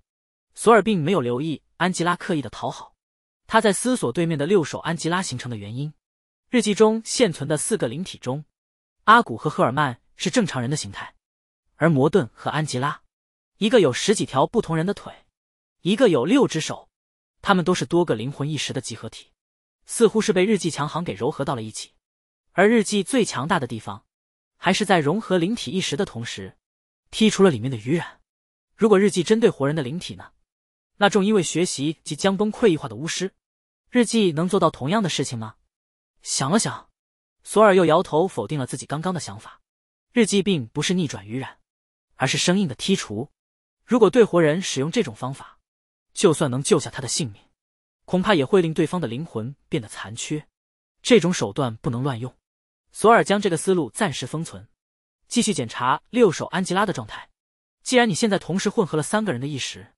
索尔并没有留意安吉拉刻意的讨好。他在思索对面的六手安吉拉形成的原因。日记中现存的四个灵体中，阿古和赫尔曼是正常人的形态，而摩顿和安吉拉，一个有十几条不同人的腿，一个有六只手。他们都是多个灵魂意识的集合体，似乎是被日记强行给糅合到了一起。而日记最强大的地方，还是在融合灵体意识的同时，剔除了里面的余染。如果日记针对活人的灵体呢？那众因为学习即将崩溃异化的巫师，日记能做到同样的事情吗？想了想，索尔又摇头否定了自己刚刚的想法。日记并不是逆转于染，而是生硬的剔除。如果对活人使用这种方法，就算能救下他的性命，恐怕也会令对方的灵魂变得残缺。这种手段不能乱用。索尔将这个思路暂时封存，继续检查六手安吉拉的状态。既然你现在同时混合了三个人的意识，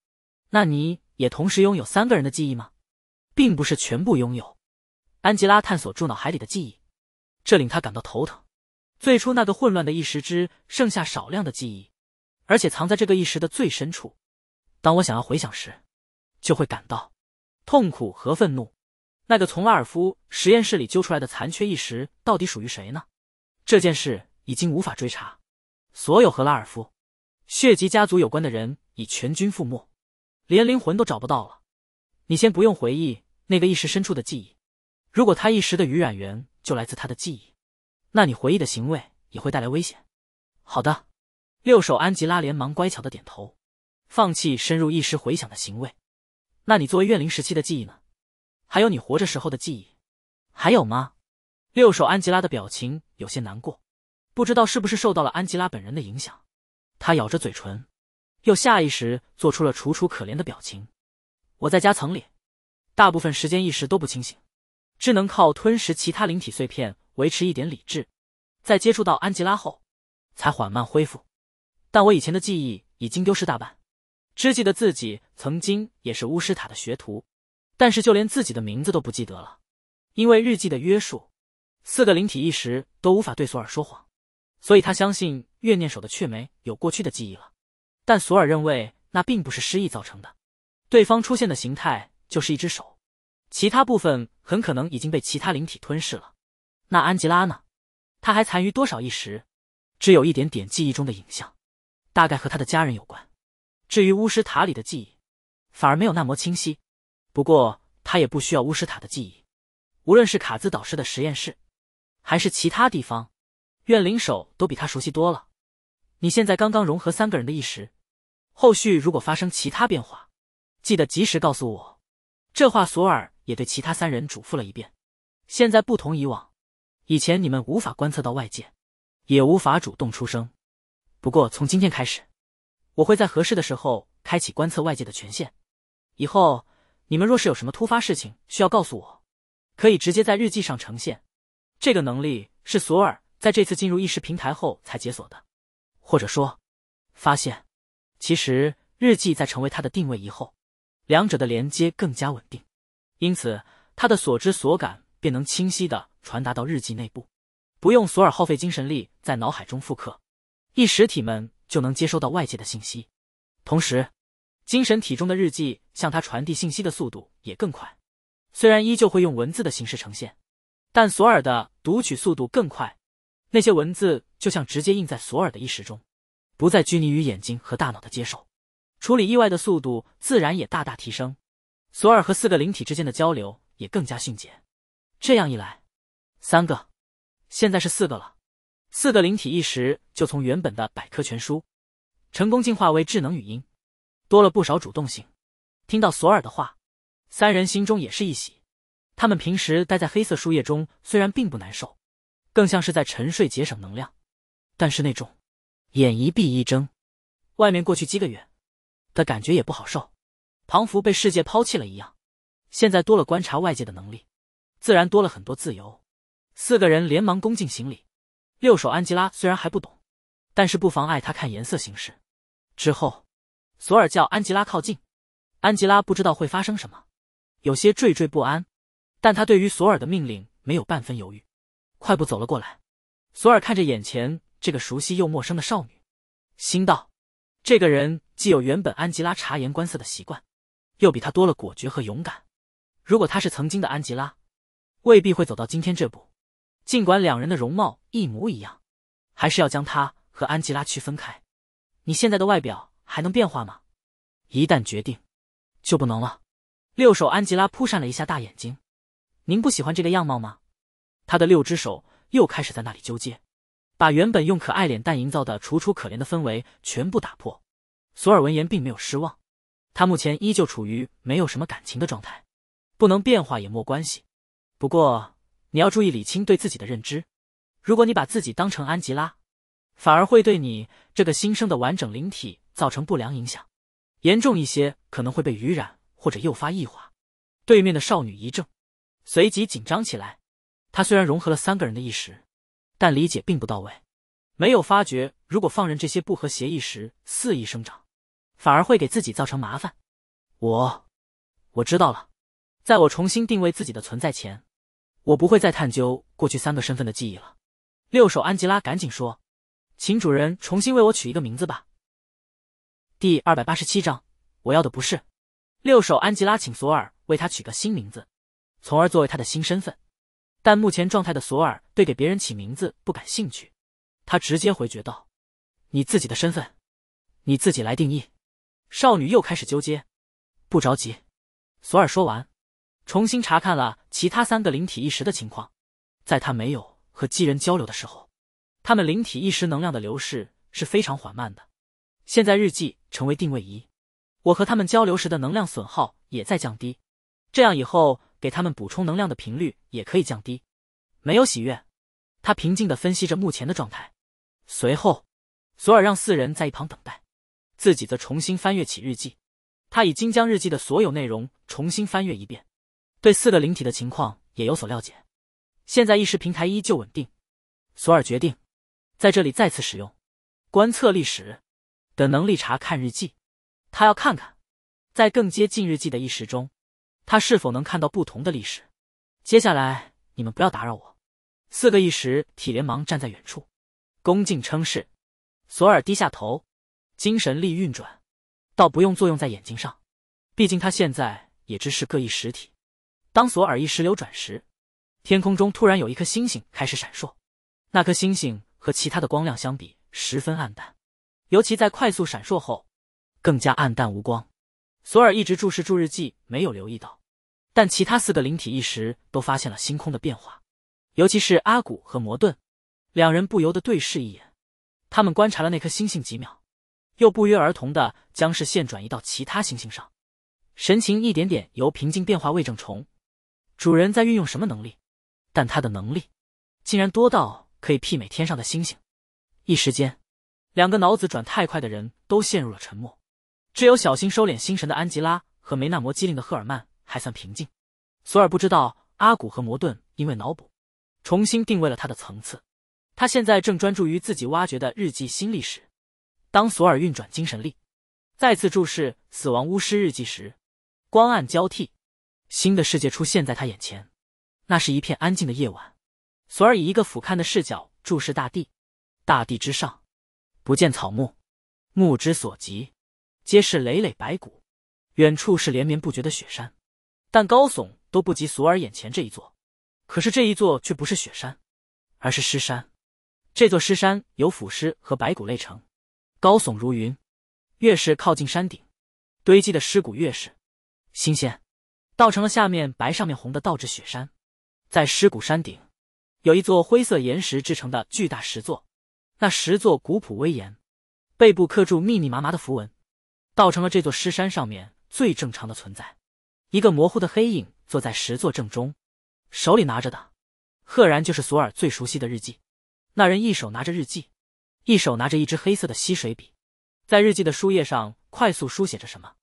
那你也同时拥有三个人的记忆吗？并不是全部拥有。安吉拉探索住脑海里的记忆，这令他感到头疼。最初那个混乱的意识只剩下少量的记忆，而且藏在这个意识的最深处。当我想要回想时，就会感到痛苦和愤怒。那个从拉尔夫实验室里揪出来的残缺意识到底属于谁呢？这件事已经无法追查。所有和拉尔夫。血祭家族有关的人已全军覆没，连灵魂都找不到了。你先不用回忆那个意识深处的记忆，如果他一时的余染源就来自他的记忆，那你回忆的行为也会带来危险。好的，六手安吉拉连忙乖巧的点头，放弃深入意识回想的行为。那你作为怨灵时期的记忆呢？还有你活着时候的记忆，还有吗？六手安吉拉的表情有些难过，不知道是不是受到了安吉拉本人的影响。他咬着嘴唇，又下意识做出了楚楚可怜的表情。我在夹层里，大部分时间意识都不清醒，只能靠吞食其他灵体碎片维持一点理智。在接触到安吉拉后，才缓慢恢复。但我以前的记忆已经丢失大半，只记得自己曾经也是巫师塔的学徒，但是就连自己的名字都不记得了。因为日记的约束，四个灵体一时都无法对索尔说谎，所以他相信。怨念手的却没有过去的记忆了，但索尔认为那并不是失忆造成的。对方出现的形态就是一只手，其他部分很可能已经被其他灵体吞噬了。那安吉拉呢？他还残余多少意识？只有一点点记忆中的影像，大概和他的家人有关。至于巫师塔里的记忆，反而没有那么清晰。不过他也不需要巫师塔的记忆，无论是卡兹导师的实验室，还是其他地方，怨灵手都比他熟悉多了。你现在刚刚融合三个人的意识，后续如果发生其他变化，记得及时告诉我。这话，索尔也对其他三人嘱咐了一遍。现在不同以往，以前你们无法观测到外界，也无法主动出声。不过从今天开始，我会在合适的时候开启观测外界的权限。以后你们若是有什么突发事情需要告诉我，可以直接在日记上呈现。这个能力是索尔在这次进入意识平台后才解锁的。或者说，发现，其实日记在成为他的定位仪后，两者的连接更加稳定，因此他的所知所感便能清晰的传达到日记内部，不用索尔耗费精神力在脑海中复刻，一实体们就能接收到外界的信息，同时，精神体中的日记向他传递信息的速度也更快，虽然依旧会用文字的形式呈现，但索尔的读取速度更快，那些文字。就像直接印在索尔的意识中，不再拘泥于眼睛和大脑的接受，处理意外的速度自然也大大提升。索尔和四个灵体之间的交流也更加迅捷。这样一来，三个，现在是四个了。四个灵体一时就从原本的百科全书，成功进化为智能语音，多了不少主动性。听到索尔的话，三人心中也是一喜。他们平时待在黑色树叶中虽然并不难受，更像是在沉睡节省能量。但是那种，眼一闭一睁，外面过去几个月的感觉也不好受。庞福被世界抛弃了一样。现在多了观察外界的能力，自然多了很多自由。四个人连忙恭敬行礼。六手安吉拉虽然还不懂，但是不妨碍他看颜色行事。之后，索尔叫安吉拉靠近。安吉拉不知道会发生什么，有些惴惴不安，但他对于索尔的命令没有半分犹豫，快步走了过来。索尔看着眼前。这个熟悉又陌生的少女，心道：“这个人既有原本安吉拉察言观色的习惯，又比她多了果决和勇敢。如果她是曾经的安吉拉，未必会走到今天这步。尽管两人的容貌一模一样，还是要将她和安吉拉区分开。你现在的外表还能变化吗？一旦决定，就不能了。”六手安吉拉扑扇了一下大眼睛：“您不喜欢这个样貌吗？”她的六只手又开始在那里纠结。把原本用可爱脸蛋营造的楚楚可怜的氛围全部打破。索尔闻言并没有失望，他目前依旧处于没有什么感情的状态，不能变化也没关系。不过你要注意理清对自己的认知，如果你把自己当成安吉拉，反而会对你这个新生的完整灵体造成不良影响，严重一些可能会被鱼染或者诱发异化。对面的少女一怔，随即紧张起来。她虽然融合了三个人的意识。但理解并不到位，没有发觉，如果放任这些不合协议时肆意生长，反而会给自己造成麻烦。我，我知道了，在我重新定位自己的存在前，我不会再探究过去三个身份的记忆了。六手安吉拉赶紧说：“请主人重新为我取一个名字吧。”第二百八十七章，我要的不是六手安吉拉，请索尔为他取个新名字，从而作为他的新身份。但目前状态的索尔对给别人起名字不感兴趣，他直接回绝道：“你自己的身份，你自己来定义。”少女又开始纠结。不着急，索尔说完，重新查看了其他三个灵体一时的情况。在他没有和机人交流的时候，他们灵体意识能量的流逝是非常缓慢的。现在日记成为定位仪，我和他们交流时的能量损耗也在降低。这样以后。给他们补充能量的频率也可以降低，没有喜悦，他平静的分析着目前的状态。随后，索尔让四人在一旁等待，自己则重新翻阅起日记。他已经将日记的所有内容重新翻阅一遍，对四个灵体的情况也有所了解。现在意识平台依旧稳定，索尔决定在这里再次使用观测历史的能力查看日记。他要看看，在更接近日记的意识中。他是否能看到不同的历史？接下来你们不要打扰我。四个意识体连忙站在远处，恭敬称是。索尔低下头，精神力运转，倒不用作用在眼睛上，毕竟他现在也只是各意实体。当索尔意识流转时，天空中突然有一颗星星开始闪烁。那颗星星和其他的光亮相比十分暗淡，尤其在快速闪烁后，更加暗淡无光。索尔一直注视住日记，没有留意到。但其他四个灵体一时都发现了星空的变化，尤其是阿古和魔顿，两人不由得对视一眼。他们观察了那颗星星几秒，又不约而同的将视线转移到其他星星上，神情一点点由平静变化为正重。主人在运用什么能力？但他的能力竟然多到可以媲美天上的星星。一时间，两个脑子转太快的人都陷入了沉默。只有小心收敛心神的安吉拉和梅纳摩机灵的赫尔曼。还算平静，索尔不知道阿古和摩顿因为脑补，重新定位了他的层次。他现在正专注于自己挖掘的日记新历史。当索尔运转精神力，再次注视死亡巫师日记时，光暗交替，新的世界出现在他眼前。那是一片安静的夜晚，索尔以一个俯瞰的视角注视大地，大地之上不见草木，目之所及皆是累累白骨，远处是连绵不绝的雪山。但高耸都不及索尔眼前这一座，可是这一座却不是雪山，而是尸山。这座尸山由腐尸和白骨垒成，高耸如云。越是靠近山顶，堆积的尸骨越是新鲜，倒成了下面白上面红的倒置雪山。在尸骨山顶，有一座灰色岩石制成的巨大石座，那石座古朴威严，背部刻住密密麻麻的符文，倒成了这座尸山上面最正常的存在。一个模糊的黑影坐在石座正中，手里拿着的，赫然就是索尔最熟悉的日记。那人一手拿着日记，一手拿着一支黑色的吸水笔，在日记的书页上快速书写着什么。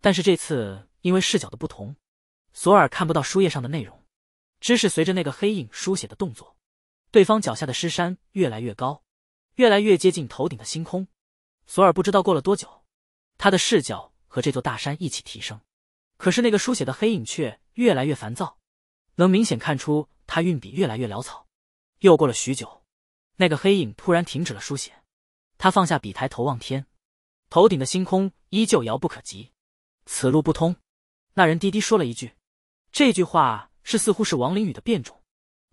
但是这次因为视角的不同，索尔看不到书页上的内容，只是随着那个黑影书写的动作，对方脚下的尸山越来越高，越来越接近头顶的星空。索尔不知道过了多久，他的视角和这座大山一起提升。可是那个书写的黑影却越来越烦躁，能明显看出他运笔越来越潦草。又过了许久，那个黑影突然停止了书写，他放下笔，抬头望天，头顶的星空依旧遥不可及。此路不通，那人低低说了一句。这句话是似乎是王灵宇的变种，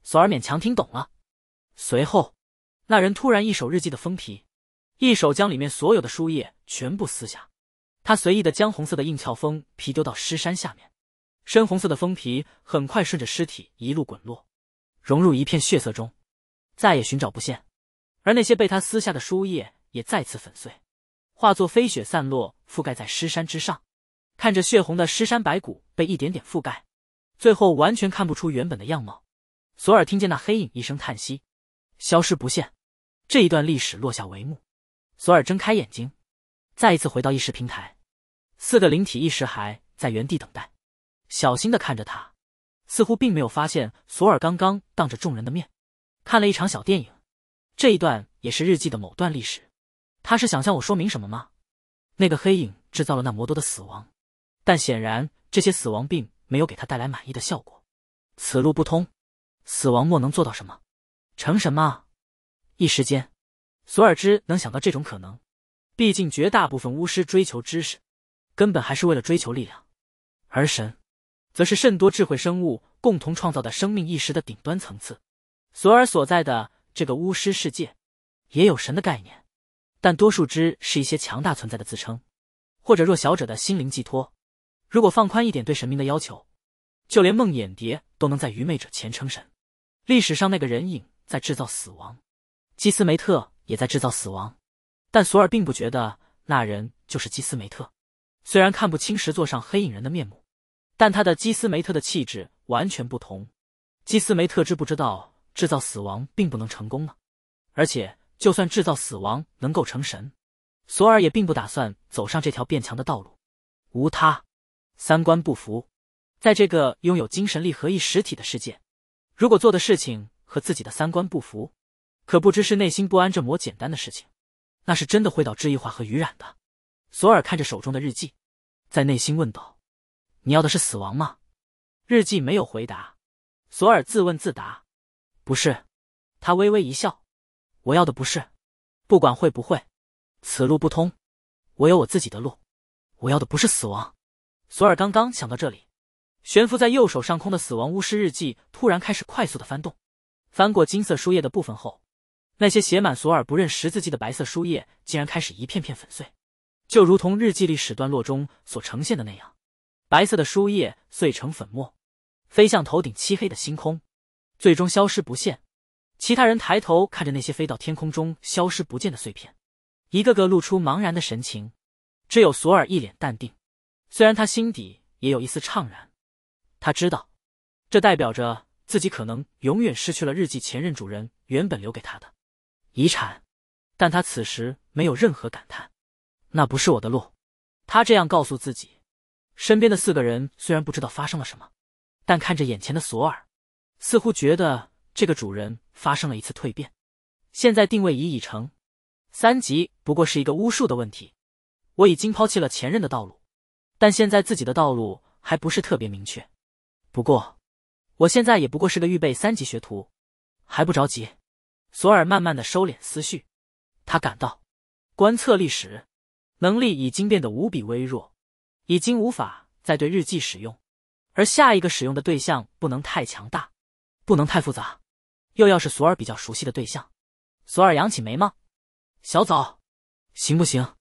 索尔勉强听懂了。随后，那人突然一手日记的封皮，一手将里面所有的书页全部撕下。他随意的将红色的硬壳封皮丢到尸山下面，深红色的封皮很快顺着尸体一路滚落，融入一片血色中，再也寻找不见。而那些被他撕下的书页也再次粉碎，化作飞雪散落，覆盖在尸山之上。看着血红的尸山白骨被一点点覆盖，最后完全看不出原本的样貌。索尔听见那黑影一声叹息，消失不见。这一段历史落下帷幕。索尔睁开眼睛。再一次回到意识平台，四个灵体意识还在原地等待，小心的看着他，似乎并没有发现索尔刚刚当着众人的面，看了一场小电影。这一段也是日记的某段历史，他是想向我说明什么吗？那个黑影制造了那魔多的死亡，但显然这些死亡并没有给他带来满意的效果。此路不通，死亡莫能做到什么，成什么？一时间，索尔之能想到这种可能。毕竟，绝大部分巫师追求知识，根本还是为了追求力量；而神，则是甚多智慧生物共同创造的生命意识的顶端层次。索尔所在的这个巫师世界，也有神的概念，但多数之是一些强大存在的自称，或者弱小者的心灵寄托。如果放宽一点对神明的要求，就连梦魇蝶都能在愚昧者前称神。历史上那个人影在制造死亡，基斯梅特也在制造死亡。但索尔并不觉得那人就是基斯梅特，虽然看不清石座上黑影人的面目，但他的基斯梅特的气质完全不同。基斯梅特知不知道制造死亡并不能成功呢？而且，就算制造死亡能够成神，索尔也并不打算走上这条变强的道路。无他，三观不符。在这个拥有精神力合一实体的世界，如果做的事情和自己的三观不符，可不知是内心不安这么简单的事情。那是真的会导致异化和余染的。索尔看着手中的日记，在内心问道：“你要的是死亡吗？”日记没有回答。索尔自问自答：“不是。”他微微一笑：“我要的不是。不管会不会，此路不通。我有我自己的路。我要的不是死亡。”索尔刚刚想到这里，悬浮在右手上空的死亡巫师日记突然开始快速的翻动，翻过金色书页的部分后。那些写满索尔不认识字迹的白色书页，竟然开始一片片粉碎，就如同日记历史段落中所呈现的那样，白色的书页碎成粉末，飞向头顶漆黑的星空，最终消失不见。其他人抬头看着那些飞到天空中消失不见的碎片，一个个露出茫然的神情。只有索尔一脸淡定，虽然他心底也有一丝怅然，他知道，这代表着自己可能永远失去了日记前任主人原本留给他的。遗产，但他此时没有任何感叹。那不是我的路，他这样告诉自己。身边的四个人虽然不知道发生了什么，但看着眼前的索尔，似乎觉得这个主人发生了一次蜕变。现在定位仪已成三级，不过是一个巫术的问题。我已经抛弃了前任的道路，但现在自己的道路还不是特别明确。不过，我现在也不过是个预备三级学徒，还不着急。索尔慢慢的收敛思绪，他感到观测历史能力已经变得无比微弱，已经无法再对日记使用，而下一个使用的对象不能太强大，不能太复杂，又要是索尔比较熟悉的对象。索尔扬起眉毛，小枣，行不行？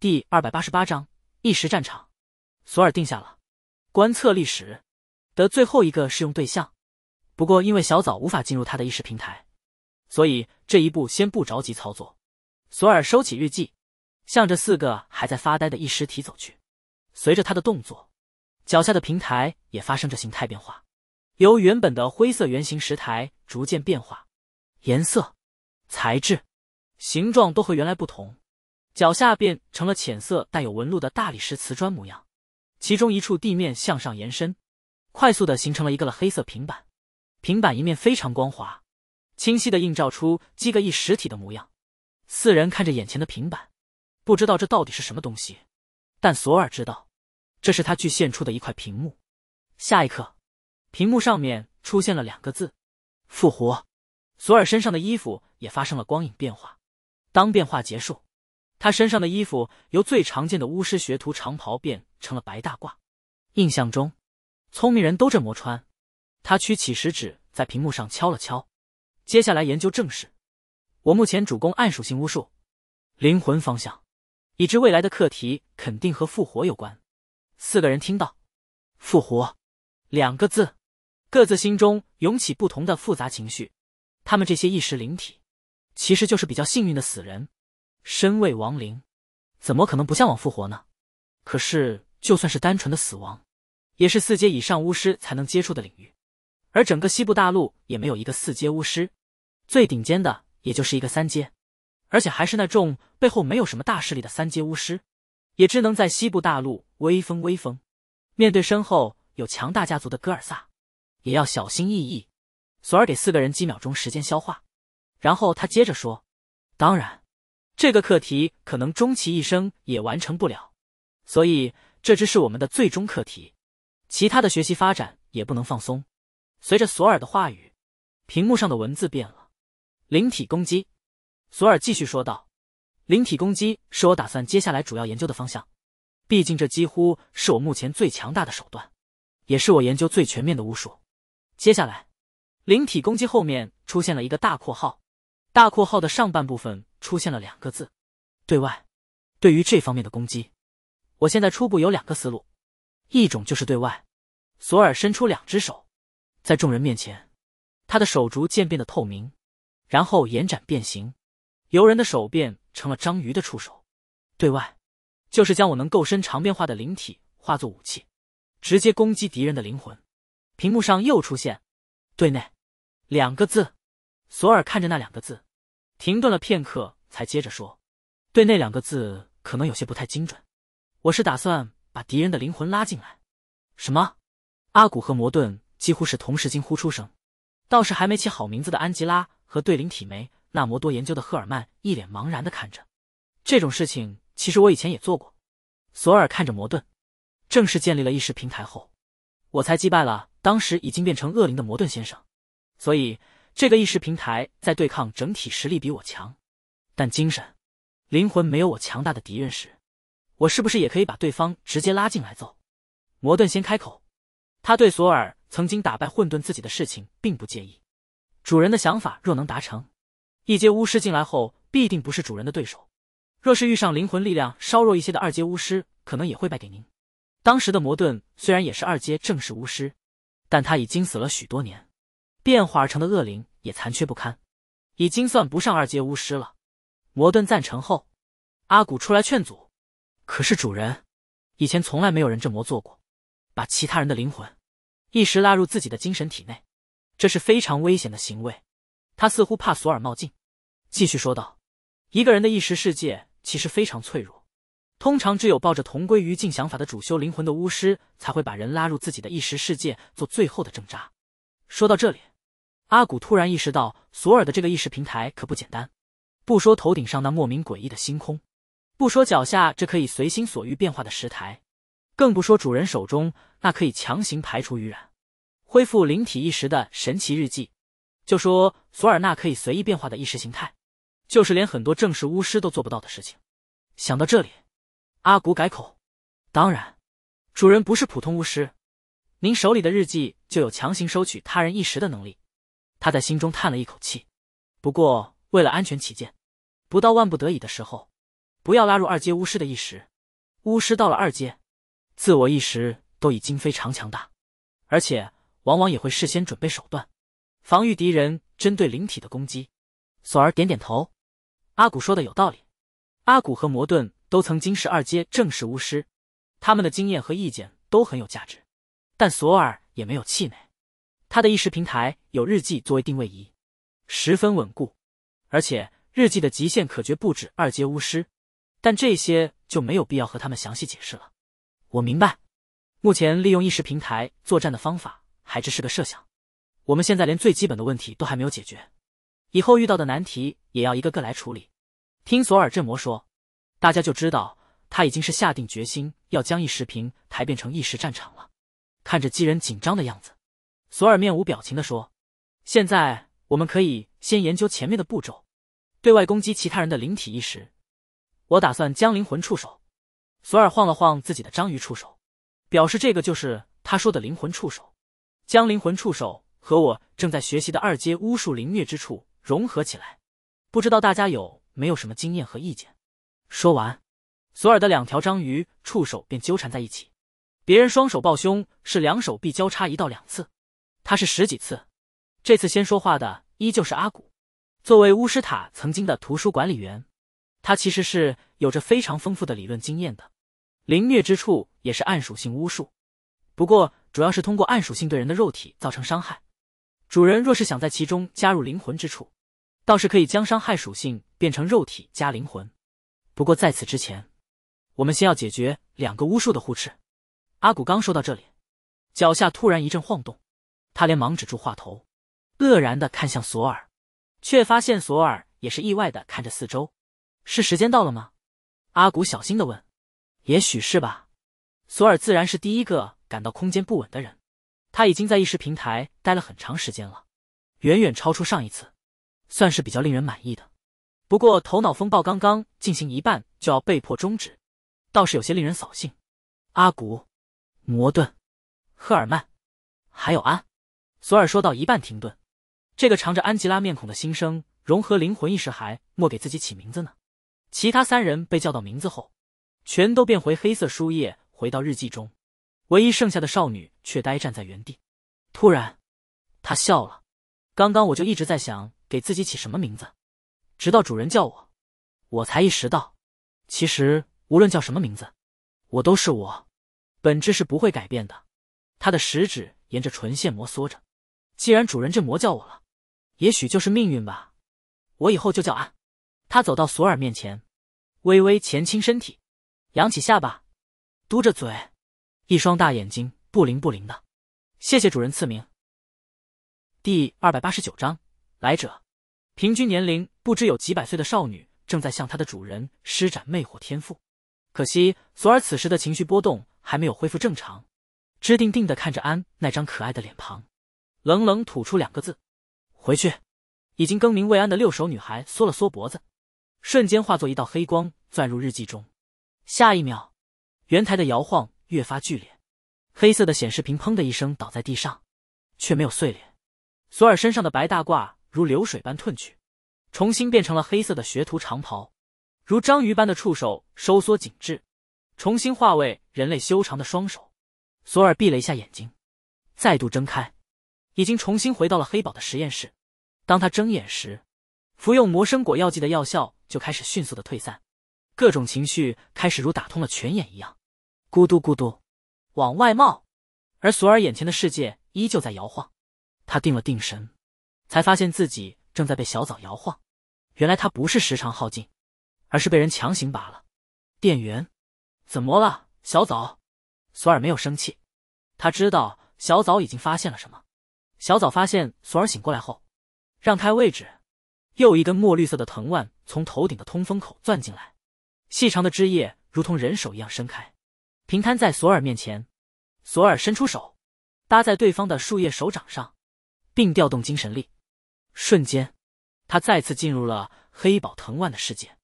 第二百八十八章一时战场，索尔定下了观测历史的最后一个适用对象。不过，因为小枣无法进入他的意识平台，所以这一步先不着急操作。索尔收起日记，向着四个还在发呆的异尸体走去。随着他的动作，脚下的平台也发生着形态变化，由原本的灰色圆形石台逐渐变化，颜色、材质、形状都和原来不同。脚下变成了浅色带有纹路的大理石瓷砖模样，其中一处地面向上延伸，快速的形成了一个了黑色平板。平板一面非常光滑，清晰的映照出基格一实体的模样。四人看着眼前的平板，不知道这到底是什么东西，但索尔知道，这是他具现出的一块屏幕。下一刻，屏幕上面出现了两个字：“复活”。索尔身上的衣服也发生了光影变化。当变化结束，他身上的衣服由最常见的巫师学徒长袍变成了白大褂。印象中，聪明人都这么穿。他屈起食指，在屏幕上敲了敲，接下来研究正事。我目前主攻暗属性巫术，灵魂方向。已知未来的课题肯定和复活有关。四个人听到“复活”两个字，各自心中涌起不同的复杂情绪。他们这些意识灵体，其实就是比较幸运的死人，身为亡灵，怎么可能不向往复活呢？可是，就算是单纯的死亡，也是四阶以上巫师才能接触的领域。而整个西部大陆也没有一个四阶巫师，最顶尖的也就是一个三阶，而且还是那种背后没有什么大势力的三阶巫师，也只能在西部大陆威风威风。面对身后有强大家族的戈尔萨，也要小心翼翼。索尔给四个人几秒钟时间消化，然后他接着说：“当然，这个课题可能终其一生也完成不了，所以这只是我们的最终课题，其他的学习发展也不能放松。”随着索尔的话语，屏幕上的文字变了。灵体攻击。索尔继续说道：“灵体攻击是我打算接下来主要研究的方向，毕竟这几乎是我目前最强大的手段，也是我研究最全面的巫术。”接下来，灵体攻击后面出现了一个大括号，大括号的上半部分出现了两个字：“对外。”对于这方面的攻击，我现在初步有两个思路，一种就是对外。索尔伸出两只手。在众人面前，他的手逐渐变得透明，然后延展变形，游人的手变成了章鱼的触手。对外，就是将我能够身长变化的灵体化作武器，直接攻击敌人的灵魂。屏幕上又出现“对内”两个字。索尔看着那两个字，停顿了片刻，才接着说：“对那两个字可能有些不太精准，我是打算把敌人的灵魂拉进来。”什么？阿古和摩顿？几乎是同时惊呼出声，倒是还没起好名字的安吉拉和对灵体媒那魔多研究的赫尔曼一脸茫然的看着。这种事情其实我以前也做过。索尔看着魔顿，正式建立了意识平台后，我才击败了当时已经变成恶灵的魔顿先生。所以这个意识平台在对抗整体实力比我强，但精神、灵魂没有我强大的敌人时，我是不是也可以把对方直接拉进来揍？魔顿先开口。他对索尔曾经打败混沌自己的事情并不介意。主人的想法若能达成，一阶巫师进来后必定不是主人的对手。若是遇上灵魂力量稍弱一些的二阶巫师，可能也会败给您。当时的魔顿虽然也是二阶正式巫师，但他已经死了许多年，变化而成的恶灵也残缺不堪，已经算不上二阶巫师了。魔顿赞成后，阿古出来劝阻，可是主人，以前从来没有人这么做过。把其他人的灵魂、意识拉入自己的精神体内，这是非常危险的行为。他似乎怕索尔冒进，继续说道：“一个人的意识世界其实非常脆弱，通常只有抱着同归于尽想法的主修灵魂的巫师，才会把人拉入自己的意识世界做最后的挣扎。”说到这里，阿古突然意识到，索尔的这个意识平台可不简单。不说头顶上那莫名诡异的星空，不说脚下这可以随心所欲变化的石台。更不说主人手中那可以强行排除余染、恢复灵体意识的神奇日记，就说索尔纳可以随意变化的意识形态，就是连很多正式巫师都做不到的事情。想到这里，阿古改口：“当然，主人不是普通巫师，您手里的日记就有强行收取他人意识的能力。”他在心中叹了一口气。不过为了安全起见，不到万不得已的时候，不要拉入二阶巫师的意识。巫师到了二阶。自我意识都已经非常强大，而且往往也会事先准备手段，防御敌人针对灵体的攻击。索尔点点头，阿古说的有道理。阿古和魔顿都曾经是二阶正式巫师，他们的经验和意见都很有价值。但索尔也没有气馁，他的意识平台有日记作为定位仪，十分稳固，而且日记的极限可绝不止二阶巫师。但这些就没有必要和他们详细解释了。我明白，目前利用意识平台作战的方法还只是个设想。我们现在连最基本的问题都还没有解决，以后遇到的难题也要一个个来处理。听索尔镇魔说，大家就知道他已经是下定决心要将意识平台变成意识战场了。看着机人紧张的样子，索尔面无表情的说：“现在我们可以先研究前面的步骤，对外攻击其他人的灵体意识。我打算将灵魂触手。”索尔晃了晃自己的章鱼触手，表示这个就是他说的灵魂触手，将灵魂触手和我正在学习的二阶巫术灵虐之触融合起来，不知道大家有没有什么经验和意见？说完，索尔的两条章鱼触手便纠缠在一起。别人双手抱胸是两手臂交叉一到两次，他是十几次。这次先说话的依旧是阿古，作为巫师塔曾经的图书管理员，他其实是有着非常丰富的理论经验的。凌虐之处也是暗属性巫术，不过主要是通过暗属性对人的肉体造成伤害。主人若是想在其中加入灵魂之处，倒是可以将伤害属性变成肉体加灵魂。不过在此之前，我们先要解决两个巫术的互斥。阿古刚说到这里，脚下突然一阵晃动，他连忙止住话头，愕然的看向索尔，却发现索尔也是意外的看着四周。是时间到了吗？阿古小心的问。也许是吧，索尔自然是第一个感到空间不稳的人。他已经在意识平台待了很长时间了，远远超出上一次，算是比较令人满意的。不过头脑风暴刚刚进行一半就要被迫终止，倒是有些令人扫兴。阿古、摩顿、赫尔曼，还有安，索尔说到一半停顿。这个长着安吉拉面孔的新生融合灵魂意识还莫给自己起名字呢。其他三人被叫到名字后。全都变回黑色书页，回到日记中。唯一剩下的少女却呆站在原地。突然，她笑了。刚刚我就一直在想给自己起什么名字，直到主人叫我，我才意识到，其实无论叫什么名字，我都是我，本质是不会改变的。她的食指沿着唇线摩挲着。既然主人这魔叫我了，也许就是命运吧。我以后就叫安。她走到索尔面前，微微前倾身体。扬起下巴，嘟着嘴，一双大眼睛不灵不灵的。谢谢主人赐名。第二百八十九章来者。平均年龄不知有几百岁的少女正在向她的主人施展魅惑天赋，可惜索尔此时的情绪波动还没有恢复正常，直定定的看着安那张可爱的脸庞，冷冷吐出两个字：“回去。”已经更名未安的六手女孩缩了缩脖子，瞬间化作一道黑光钻入日记中。下一秒，圆台的摇晃越发剧烈，黑色的显示屏砰的一声倒在地上，却没有碎裂。索尔身上的白大褂如流水般褪去，重新变成了黑色的学徒长袍，如章鱼般的触手收缩紧致，重新化为人类修长的双手。索尔闭了一下眼睛，再度睁开，已经重新回到了黑堡的实验室。当他睁眼时，服用魔生果药剂的药效就开始迅速的退散。各种情绪开始如打通了泉眼一样，咕嘟咕嘟往外冒，而索尔眼前的世界依旧在摇晃。他定了定神，才发现自己正在被小枣摇晃。原来他不是时长耗尽，而是被人强行拔了电源。怎么了，小枣？索尔没有生气，他知道小枣已经发现了什么。小枣发现索尔醒过来后，让开位置。又一根墨绿色的藤蔓从头顶的通风口钻进来。细长的枝叶如同人手一样伸开，平摊在索尔面前。索尔伸出手，搭在对方的树叶手掌上，并调动精神力。瞬间，他再次进入了黑堡藤蔓的世界，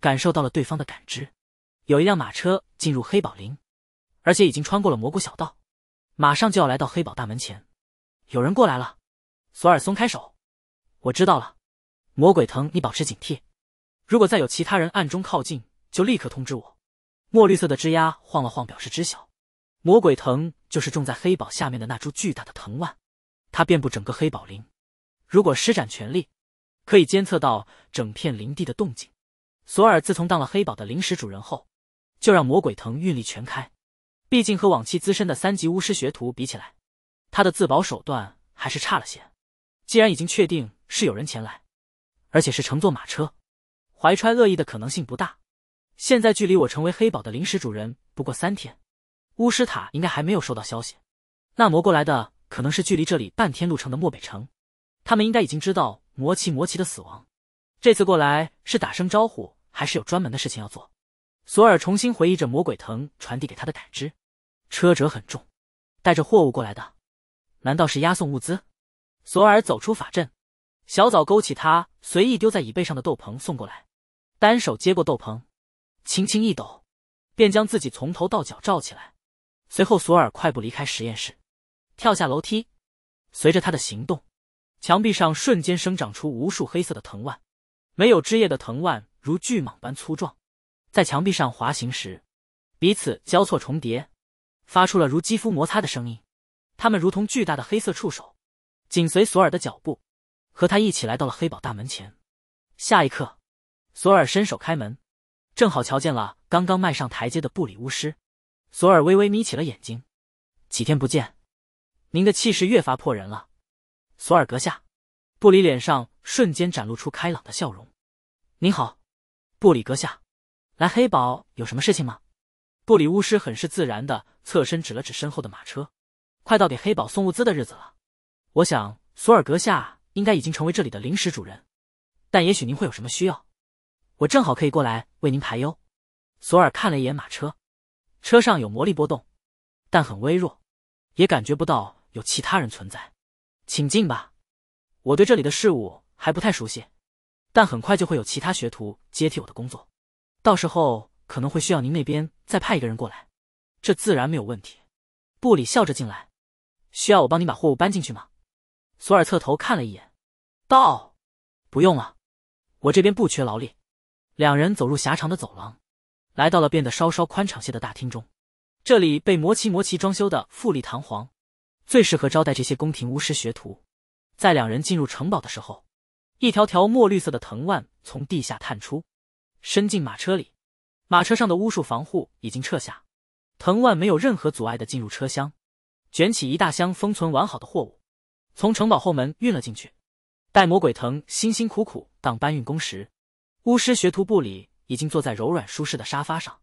感受到了对方的感知。有一辆马车进入黑堡林，而且已经穿过了蘑菇小道，马上就要来到黑堡大门前。有人过来了。索尔松开手，我知道了。魔鬼藤，你保持警惕。如果再有其他人暗中靠近。就立刻通知我。墨绿色的枝丫晃了晃，表示知晓。魔鬼藤就是种在黑堡下面的那株巨大的藤蔓，它遍布整个黑堡林。如果施展全力，可以监测到整片林地的动静。索尔自从当了黑堡的临时主人后，就让魔鬼藤运力全开。毕竟和往期资深的三级巫师学徒比起来，他的自保手段还是差了些。既然已经确定是有人前来，而且是乘坐马车，怀揣恶意的可能性不大。现在距离我成为黑堡的临时主人不过三天，巫师塔应该还没有收到消息。那魔过来的可能是距离这里半天路程的漠北城，他们应该已经知道魔奇魔奇的死亡。这次过来是打声招呼，还是有专门的事情要做？索尔重新回忆着魔鬼藤传递给他的感知，车辙很重，带着货物过来的，难道是押送物资？索尔走出法阵，小枣勾起他随意丢在椅背上的斗篷送过来，单手接过斗篷。轻轻一抖，便将自己从头到脚罩起来。随后，索尔快步离开实验室，跳下楼梯。随着他的行动，墙壁上瞬间生长出无数黑色的藤蔓，没有枝叶的藤蔓如巨蟒般粗壮，在墙壁上滑行时，彼此交错重叠，发出了如肌肤摩擦的声音。它们如同巨大的黑色触手，紧随索尔的脚步，和他一起来到了黑堡大门前。下一刻，索尔伸手开门。正好瞧见了刚刚迈上台阶的布里巫师，索尔微微眯起了眼睛。几天不见，您的气势越发破人了，索尔阁下。布里脸上瞬间展露出开朗的笑容。您好，布里阁下，来黑堡有什么事情吗？布里巫师很是自然的侧身指了指身后的马车，快到给黑堡送物资的日子了。我想索尔阁下应该已经成为这里的临时主人，但也许您会有什么需要。我正好可以过来为您排忧。索尔看了一眼马车，车上有魔力波动，但很微弱，也感觉不到有其他人存在。请进吧，我对这里的事物还不太熟悉，但很快就会有其他学徒接替我的工作，到时候可能会需要您那边再派一个人过来。这自然没有问题。布里笑着进来，需要我帮你把货物搬进去吗？索尔侧头看了一眼，道：“不用了，我这边不缺劳力。”两人走入狭长的走廊，来到了变得稍稍宽敞些的大厅中。这里被魔奇魔奇装修的富丽堂皇，最适合招待这些宫廷巫师学徒。在两人进入城堡的时候，一条条墨绿色的藤蔓从地下探出，伸进马车里。马车上的巫术防护已经撤下，藤蔓没有任何阻碍的进入车厢，卷起一大箱封存完好的货物，从城堡后门运了进去。待魔鬼藤辛辛苦苦当搬运工时。巫师学徒布里已经坐在柔软舒适的沙发上，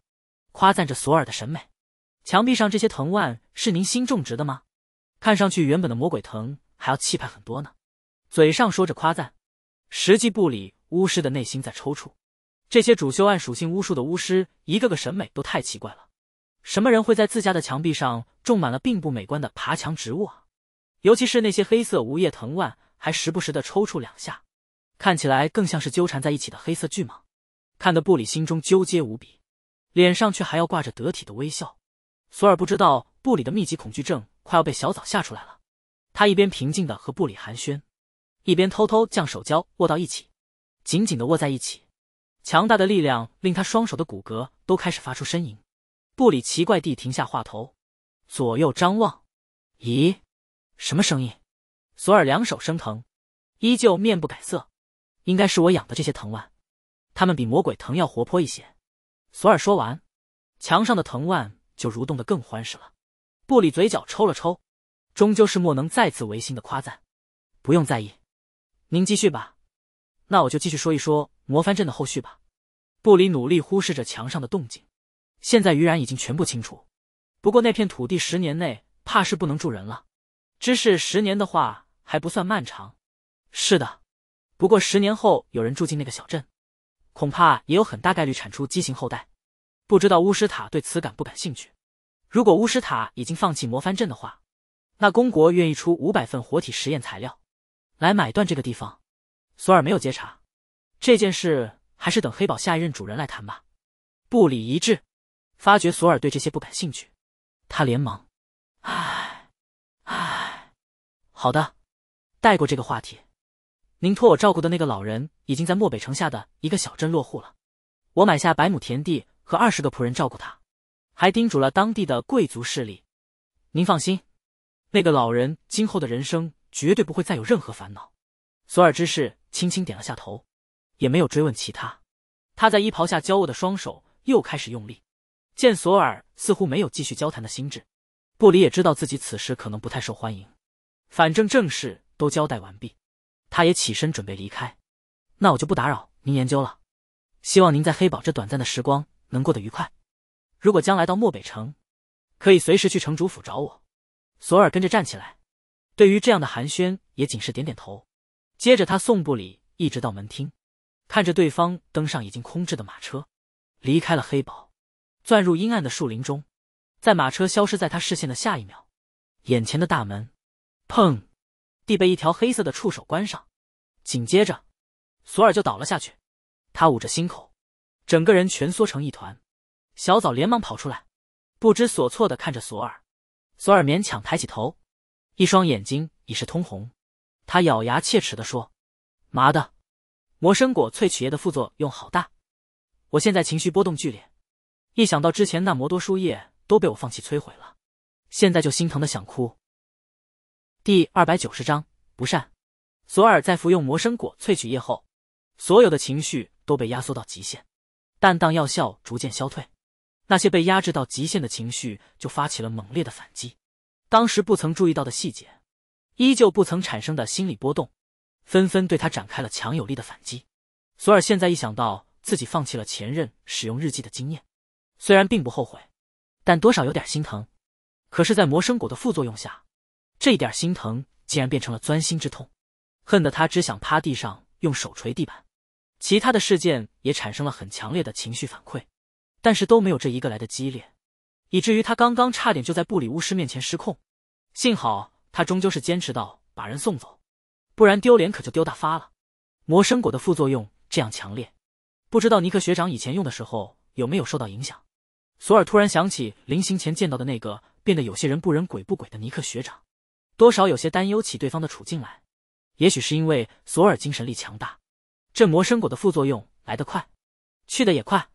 夸赞着索尔的审美。墙壁上这些藤蔓是您新种植的吗？看上去原本的魔鬼藤还要气派很多呢。嘴上说着夸赞，实际布里巫师的内心在抽搐。这些主修暗属性巫术的巫师，一个个审美都太奇怪了。什么人会在自家的墙壁上种满了并不美观的爬墙植物啊？尤其是那些黑色无叶藤蔓，还时不时的抽搐两下。看起来更像是纠缠在一起的黑色巨蟒，看得布里心中纠结无比，脸上却还要挂着得体的微笑。索尔不知道布里的密集恐惧症快要被小枣吓出来了，他一边平静的和布里寒暄，一边偷偷将手交握到一起，紧紧的握在一起。强大的力量令他双手的骨骼都开始发出呻吟。布里奇怪地停下话头，左右张望：“咦，什么声音？”索尔两手生疼，依旧面不改色。应该是我养的这些藤蔓，它们比魔鬼藤要活泼一些。索尔说完，墙上的藤蔓就蠕动得更欢实了。布里嘴角抽了抽，终究是莫能再次违心的夸赞。不用在意，您继续吧。那我就继续说一说魔幡阵的后续吧。布里努力忽视着墙上的动静。现在余然已经全部清除，不过那片土地十年内怕是不能住人了。只是十年的话还不算漫长。是的。不过，十年后有人住进那个小镇，恐怕也有很大概率产出畸形后代。不知道巫师塔对此感不感兴趣？如果巫师塔已经放弃魔幡阵的话，那公国愿意出五百份活体实验材料，来买断这个地方。索尔没有接茬，这件事还是等黑堡下一任主人来谈吧。布里一滞，发觉索尔对这些不感兴趣，他连忙：“唉，唉，好的，带过这个话题。”您托我照顾的那个老人，已经在漠北城下的一个小镇落户了。我买下百亩田地和二十个仆人照顾他，还叮嘱了当地的贵族势力。您放心，那个老人今后的人生绝对不会再有任何烦恼。索尔之士轻轻点了下头，也没有追问其他。他在衣袍下交握的双手又开始用力。见索尔似乎没有继续交谈的心智，布里也知道自己此时可能不太受欢迎。反正正事都交代完毕。他也起身准备离开，那我就不打扰您研究了。希望您在黑堡这短暂的时光能过得愉快。如果将来到漠北城，可以随时去城主府找我。索尔跟着站起来，对于这样的寒暄也仅是点点头。接着他送布里一直到门厅，看着对方登上已经空置的马车，离开了黑堡，钻入阴暗的树林中。在马车消失在他视线的下一秒，眼前的大门，砰。被一条黑色的触手关上，紧接着，索尔就倒了下去。他捂着心口，整个人蜷缩成一团。小枣连忙跑出来，不知所措的看着索尔。索尔勉强抬起头，一双眼睛已是通红。他咬牙切齿的说：“妈的，魔生果萃取液的副作用好大，我现在情绪波动剧烈。一想到之前那魔多书页都被我放弃摧毁了，现在就心疼的想哭。”第二百九十章不善。索尔在服用魔生果萃取液后，所有的情绪都被压缩到极限。但当药效逐渐消退，那些被压制到极限的情绪就发起了猛烈的反击。当时不曾注意到的细节，依旧不曾产生的心理波动，纷纷对他展开了强有力的反击。索尔现在一想到自己放弃了前任使用日记的经验，虽然并不后悔，但多少有点心疼。可是，在魔生果的副作用下。这一点心疼竟然变成了钻心之痛，恨得他只想趴地上用手捶地板。其他的事件也产生了很强烈的情绪反馈，但是都没有这一个来的激烈，以至于他刚刚差点就在布里巫师面前失控。幸好他终究是坚持到把人送走，不然丢脸可就丢大发了。魔生果的副作用这样强烈，不知道尼克学长以前用的时候有没有受到影响？索尔突然想起临行前见到的那个变得有些人不人鬼不鬼的尼克学长。多少有些担忧起对方的处境来，也许是因为索尔精神力强大，这魔生果的副作用来得快，去得也快。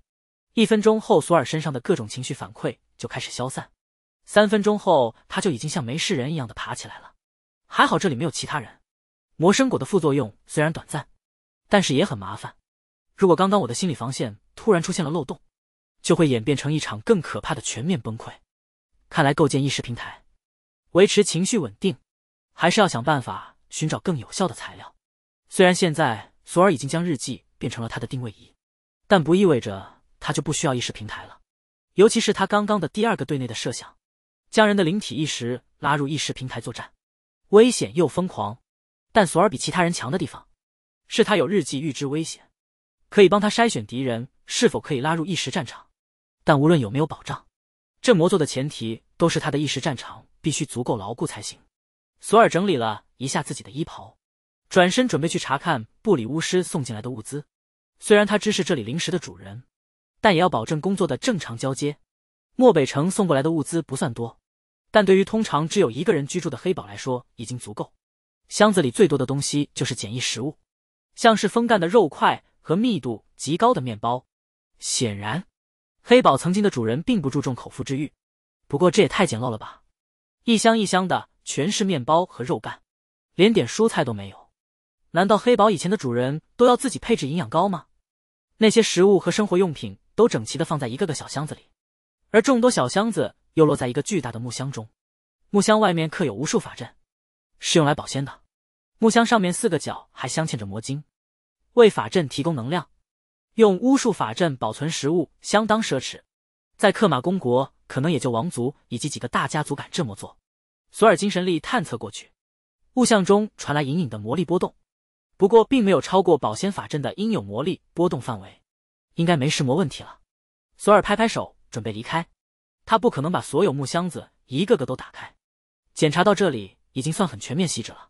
一分钟后，索尔身上的各种情绪反馈就开始消散，三分钟后，他就已经像没事人一样的爬起来了。还好这里没有其他人。魔生果的副作用虽然短暂，但是也很麻烦。如果刚刚我的心理防线突然出现了漏洞，就会演变成一场更可怕的全面崩溃。看来构建意识平台。维持情绪稳定，还是要想办法寻找更有效的材料。虽然现在索尔已经将日记变成了他的定位仪，但不意味着他就不需要意识平台了。尤其是他刚刚的第二个队内的设想，将人的灵体意识拉入意识平台作战，危险又疯狂。但索尔比其他人强的地方，是他有日记预知危险，可以帮他筛选敌人是否可以拉入意识战场。但无论有没有保障，这魔咒的前提都是他的意识战场。必须足够牢固才行。索尔整理了一下自己的衣袍，转身准备去查看布里巫师送进来的物资。虽然他只是这里临时的主人，但也要保证工作的正常交接。漠北城送过来的物资不算多，但对于通常只有一个人居住的黑堡来说已经足够。箱子里最多的东西就是简易食物，像是风干的肉块和密度极高的面包。显然，黑堡曾经的主人并不注重口腹之欲。不过这也太简陋了吧？一箱一箱的全是面包和肉干，连点蔬菜都没有。难道黑宝以前的主人都要自己配置营养膏吗？那些食物和生活用品都整齐的放在一个个小箱子里，而众多小箱子又落在一个巨大的木箱中。木箱外面刻有无数法阵，是用来保鲜的。木箱上面四个角还镶嵌着魔晶，为法阵提供能量。用巫术法阵保存食物，相当奢侈。在克马公国，可能也就王族以及几个大家族敢这么做。索尔精神力探测过去，物象中传来隐隐的魔力波动，不过并没有超过保鲜法阵的应有魔力波动范围，应该没什么问题了。索尔拍拍手，准备离开。他不可能把所有木箱子一个个都打开，检查到这里已经算很全面细致了。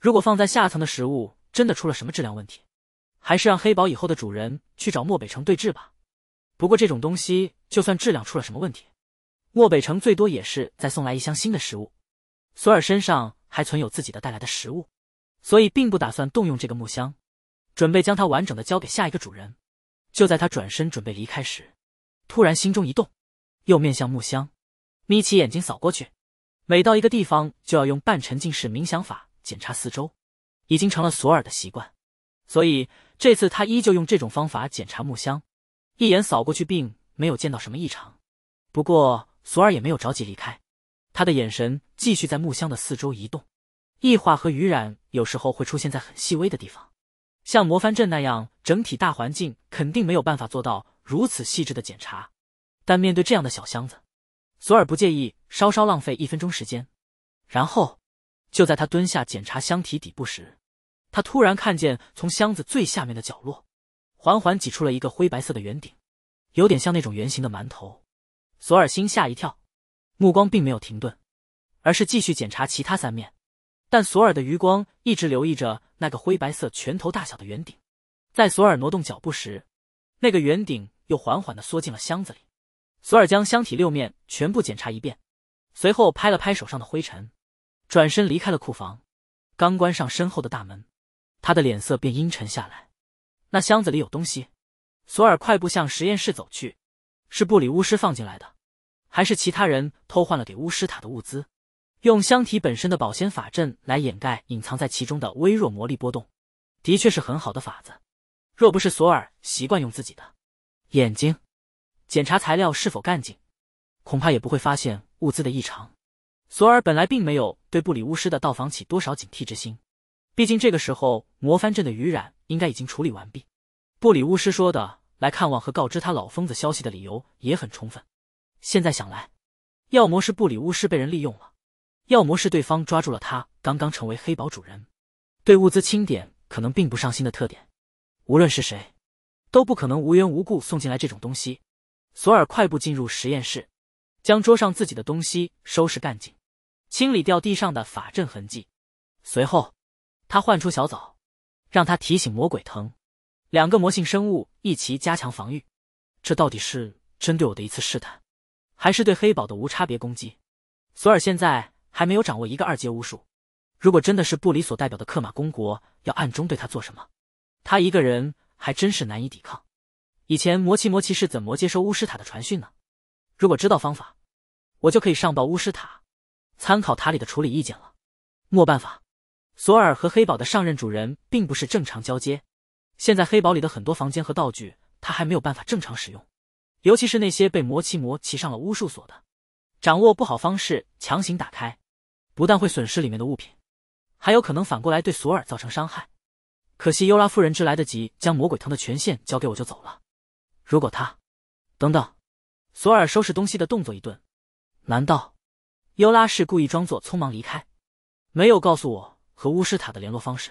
如果放在下层的食物真的出了什么质量问题，还是让黑堡以后的主人去找漠北城对质吧。不过这种东西，就算质量出了什么问题，漠北城最多也是再送来一箱新的食物。索尔身上还存有自己的带来的食物，所以并不打算动用这个木箱，准备将它完整的交给下一个主人。就在他转身准备离开时，突然心中一动，又面向木箱，眯起眼睛扫过去。每到一个地方，就要用半沉浸式冥想法检查四周，已经成了索尔的习惯，所以这次他依旧用这种方法检查木箱。一眼扫过去，并没有见到什么异常，不过索尔也没有着急离开，他的眼神继续在木箱的四周移动。异化和余染有时候会出现在很细微的地方，像魔幡镇那样整体大环境肯定没有办法做到如此细致的检查，但面对这样的小箱子，索尔不介意稍稍浪费一分钟时间。然后，就在他蹲下检查箱体底部时，他突然看见从箱子最下面的角落。缓缓挤出了一个灰白色的圆顶，有点像那种圆形的馒头。索尔心吓一跳，目光并没有停顿，而是继续检查其他三面。但索尔的余光一直留意着那个灰白色拳头大小的圆顶。在索尔挪动脚步时，那个圆顶又缓缓的缩进了箱子里。索尔将箱体六面全部检查一遍，随后拍了拍手上的灰尘，转身离开了库房。刚关上身后的大门，他的脸色便阴沉下来。那箱子里有东西，索尔快步向实验室走去。是布里巫师放进来的，还是其他人偷换了给巫师塔的物资？用箱体本身的保鲜法阵来掩盖隐藏在其中的微弱魔力波动，的确是很好的法子。若不是索尔习惯用自己的眼睛检查材料是否干净，恐怕也不会发现物资的异常。索尔本来并没有对布里巫师的到访起多少警惕之心，毕竟这个时候魔幡阵的余染。应该已经处理完毕。布里巫师说的来看望和告知他老疯子消息的理由也很充分。现在想来，要么是布里巫师被人利用了，要么是对方抓住了他刚刚成为黑堡主人，对物资清点可能并不上心的特点。无论是谁，都不可能无缘无故送进来这种东西。索尔快步进入实验室，将桌上自己的东西收拾干净，清理掉地上的法阵痕迹。随后，他唤出小枣。让他提醒魔鬼藤，两个魔性生物一齐加强防御。这到底是针对我的一次试探，还是对黑堡的无差别攻击？索尔现在还没有掌握一个二阶巫术，如果真的是布里所代表的克马公国要暗中对他做什么，他一个人还真是难以抵抗。以前魔骑魔骑士怎么接收巫师塔的传讯呢？如果知道方法，我就可以上报巫师塔，参考塔里的处理意见了。没办法。索尔和黑堡的上任主人并不是正常交接，现在黑堡里的很多房间和道具他还没有办法正常使用，尤其是那些被魔奇魔骑上了巫术锁的，掌握不好方式强行打开，不但会损失里面的物品，还有可能反过来对索尔造成伤害。可惜尤拉夫人只来得及将魔鬼藤的权限交给我就走了。如果他……等等，索尔收拾东西的动作一顿，难道尤拉是故意装作匆忙离开，没有告诉我？和巫师塔的联络方式。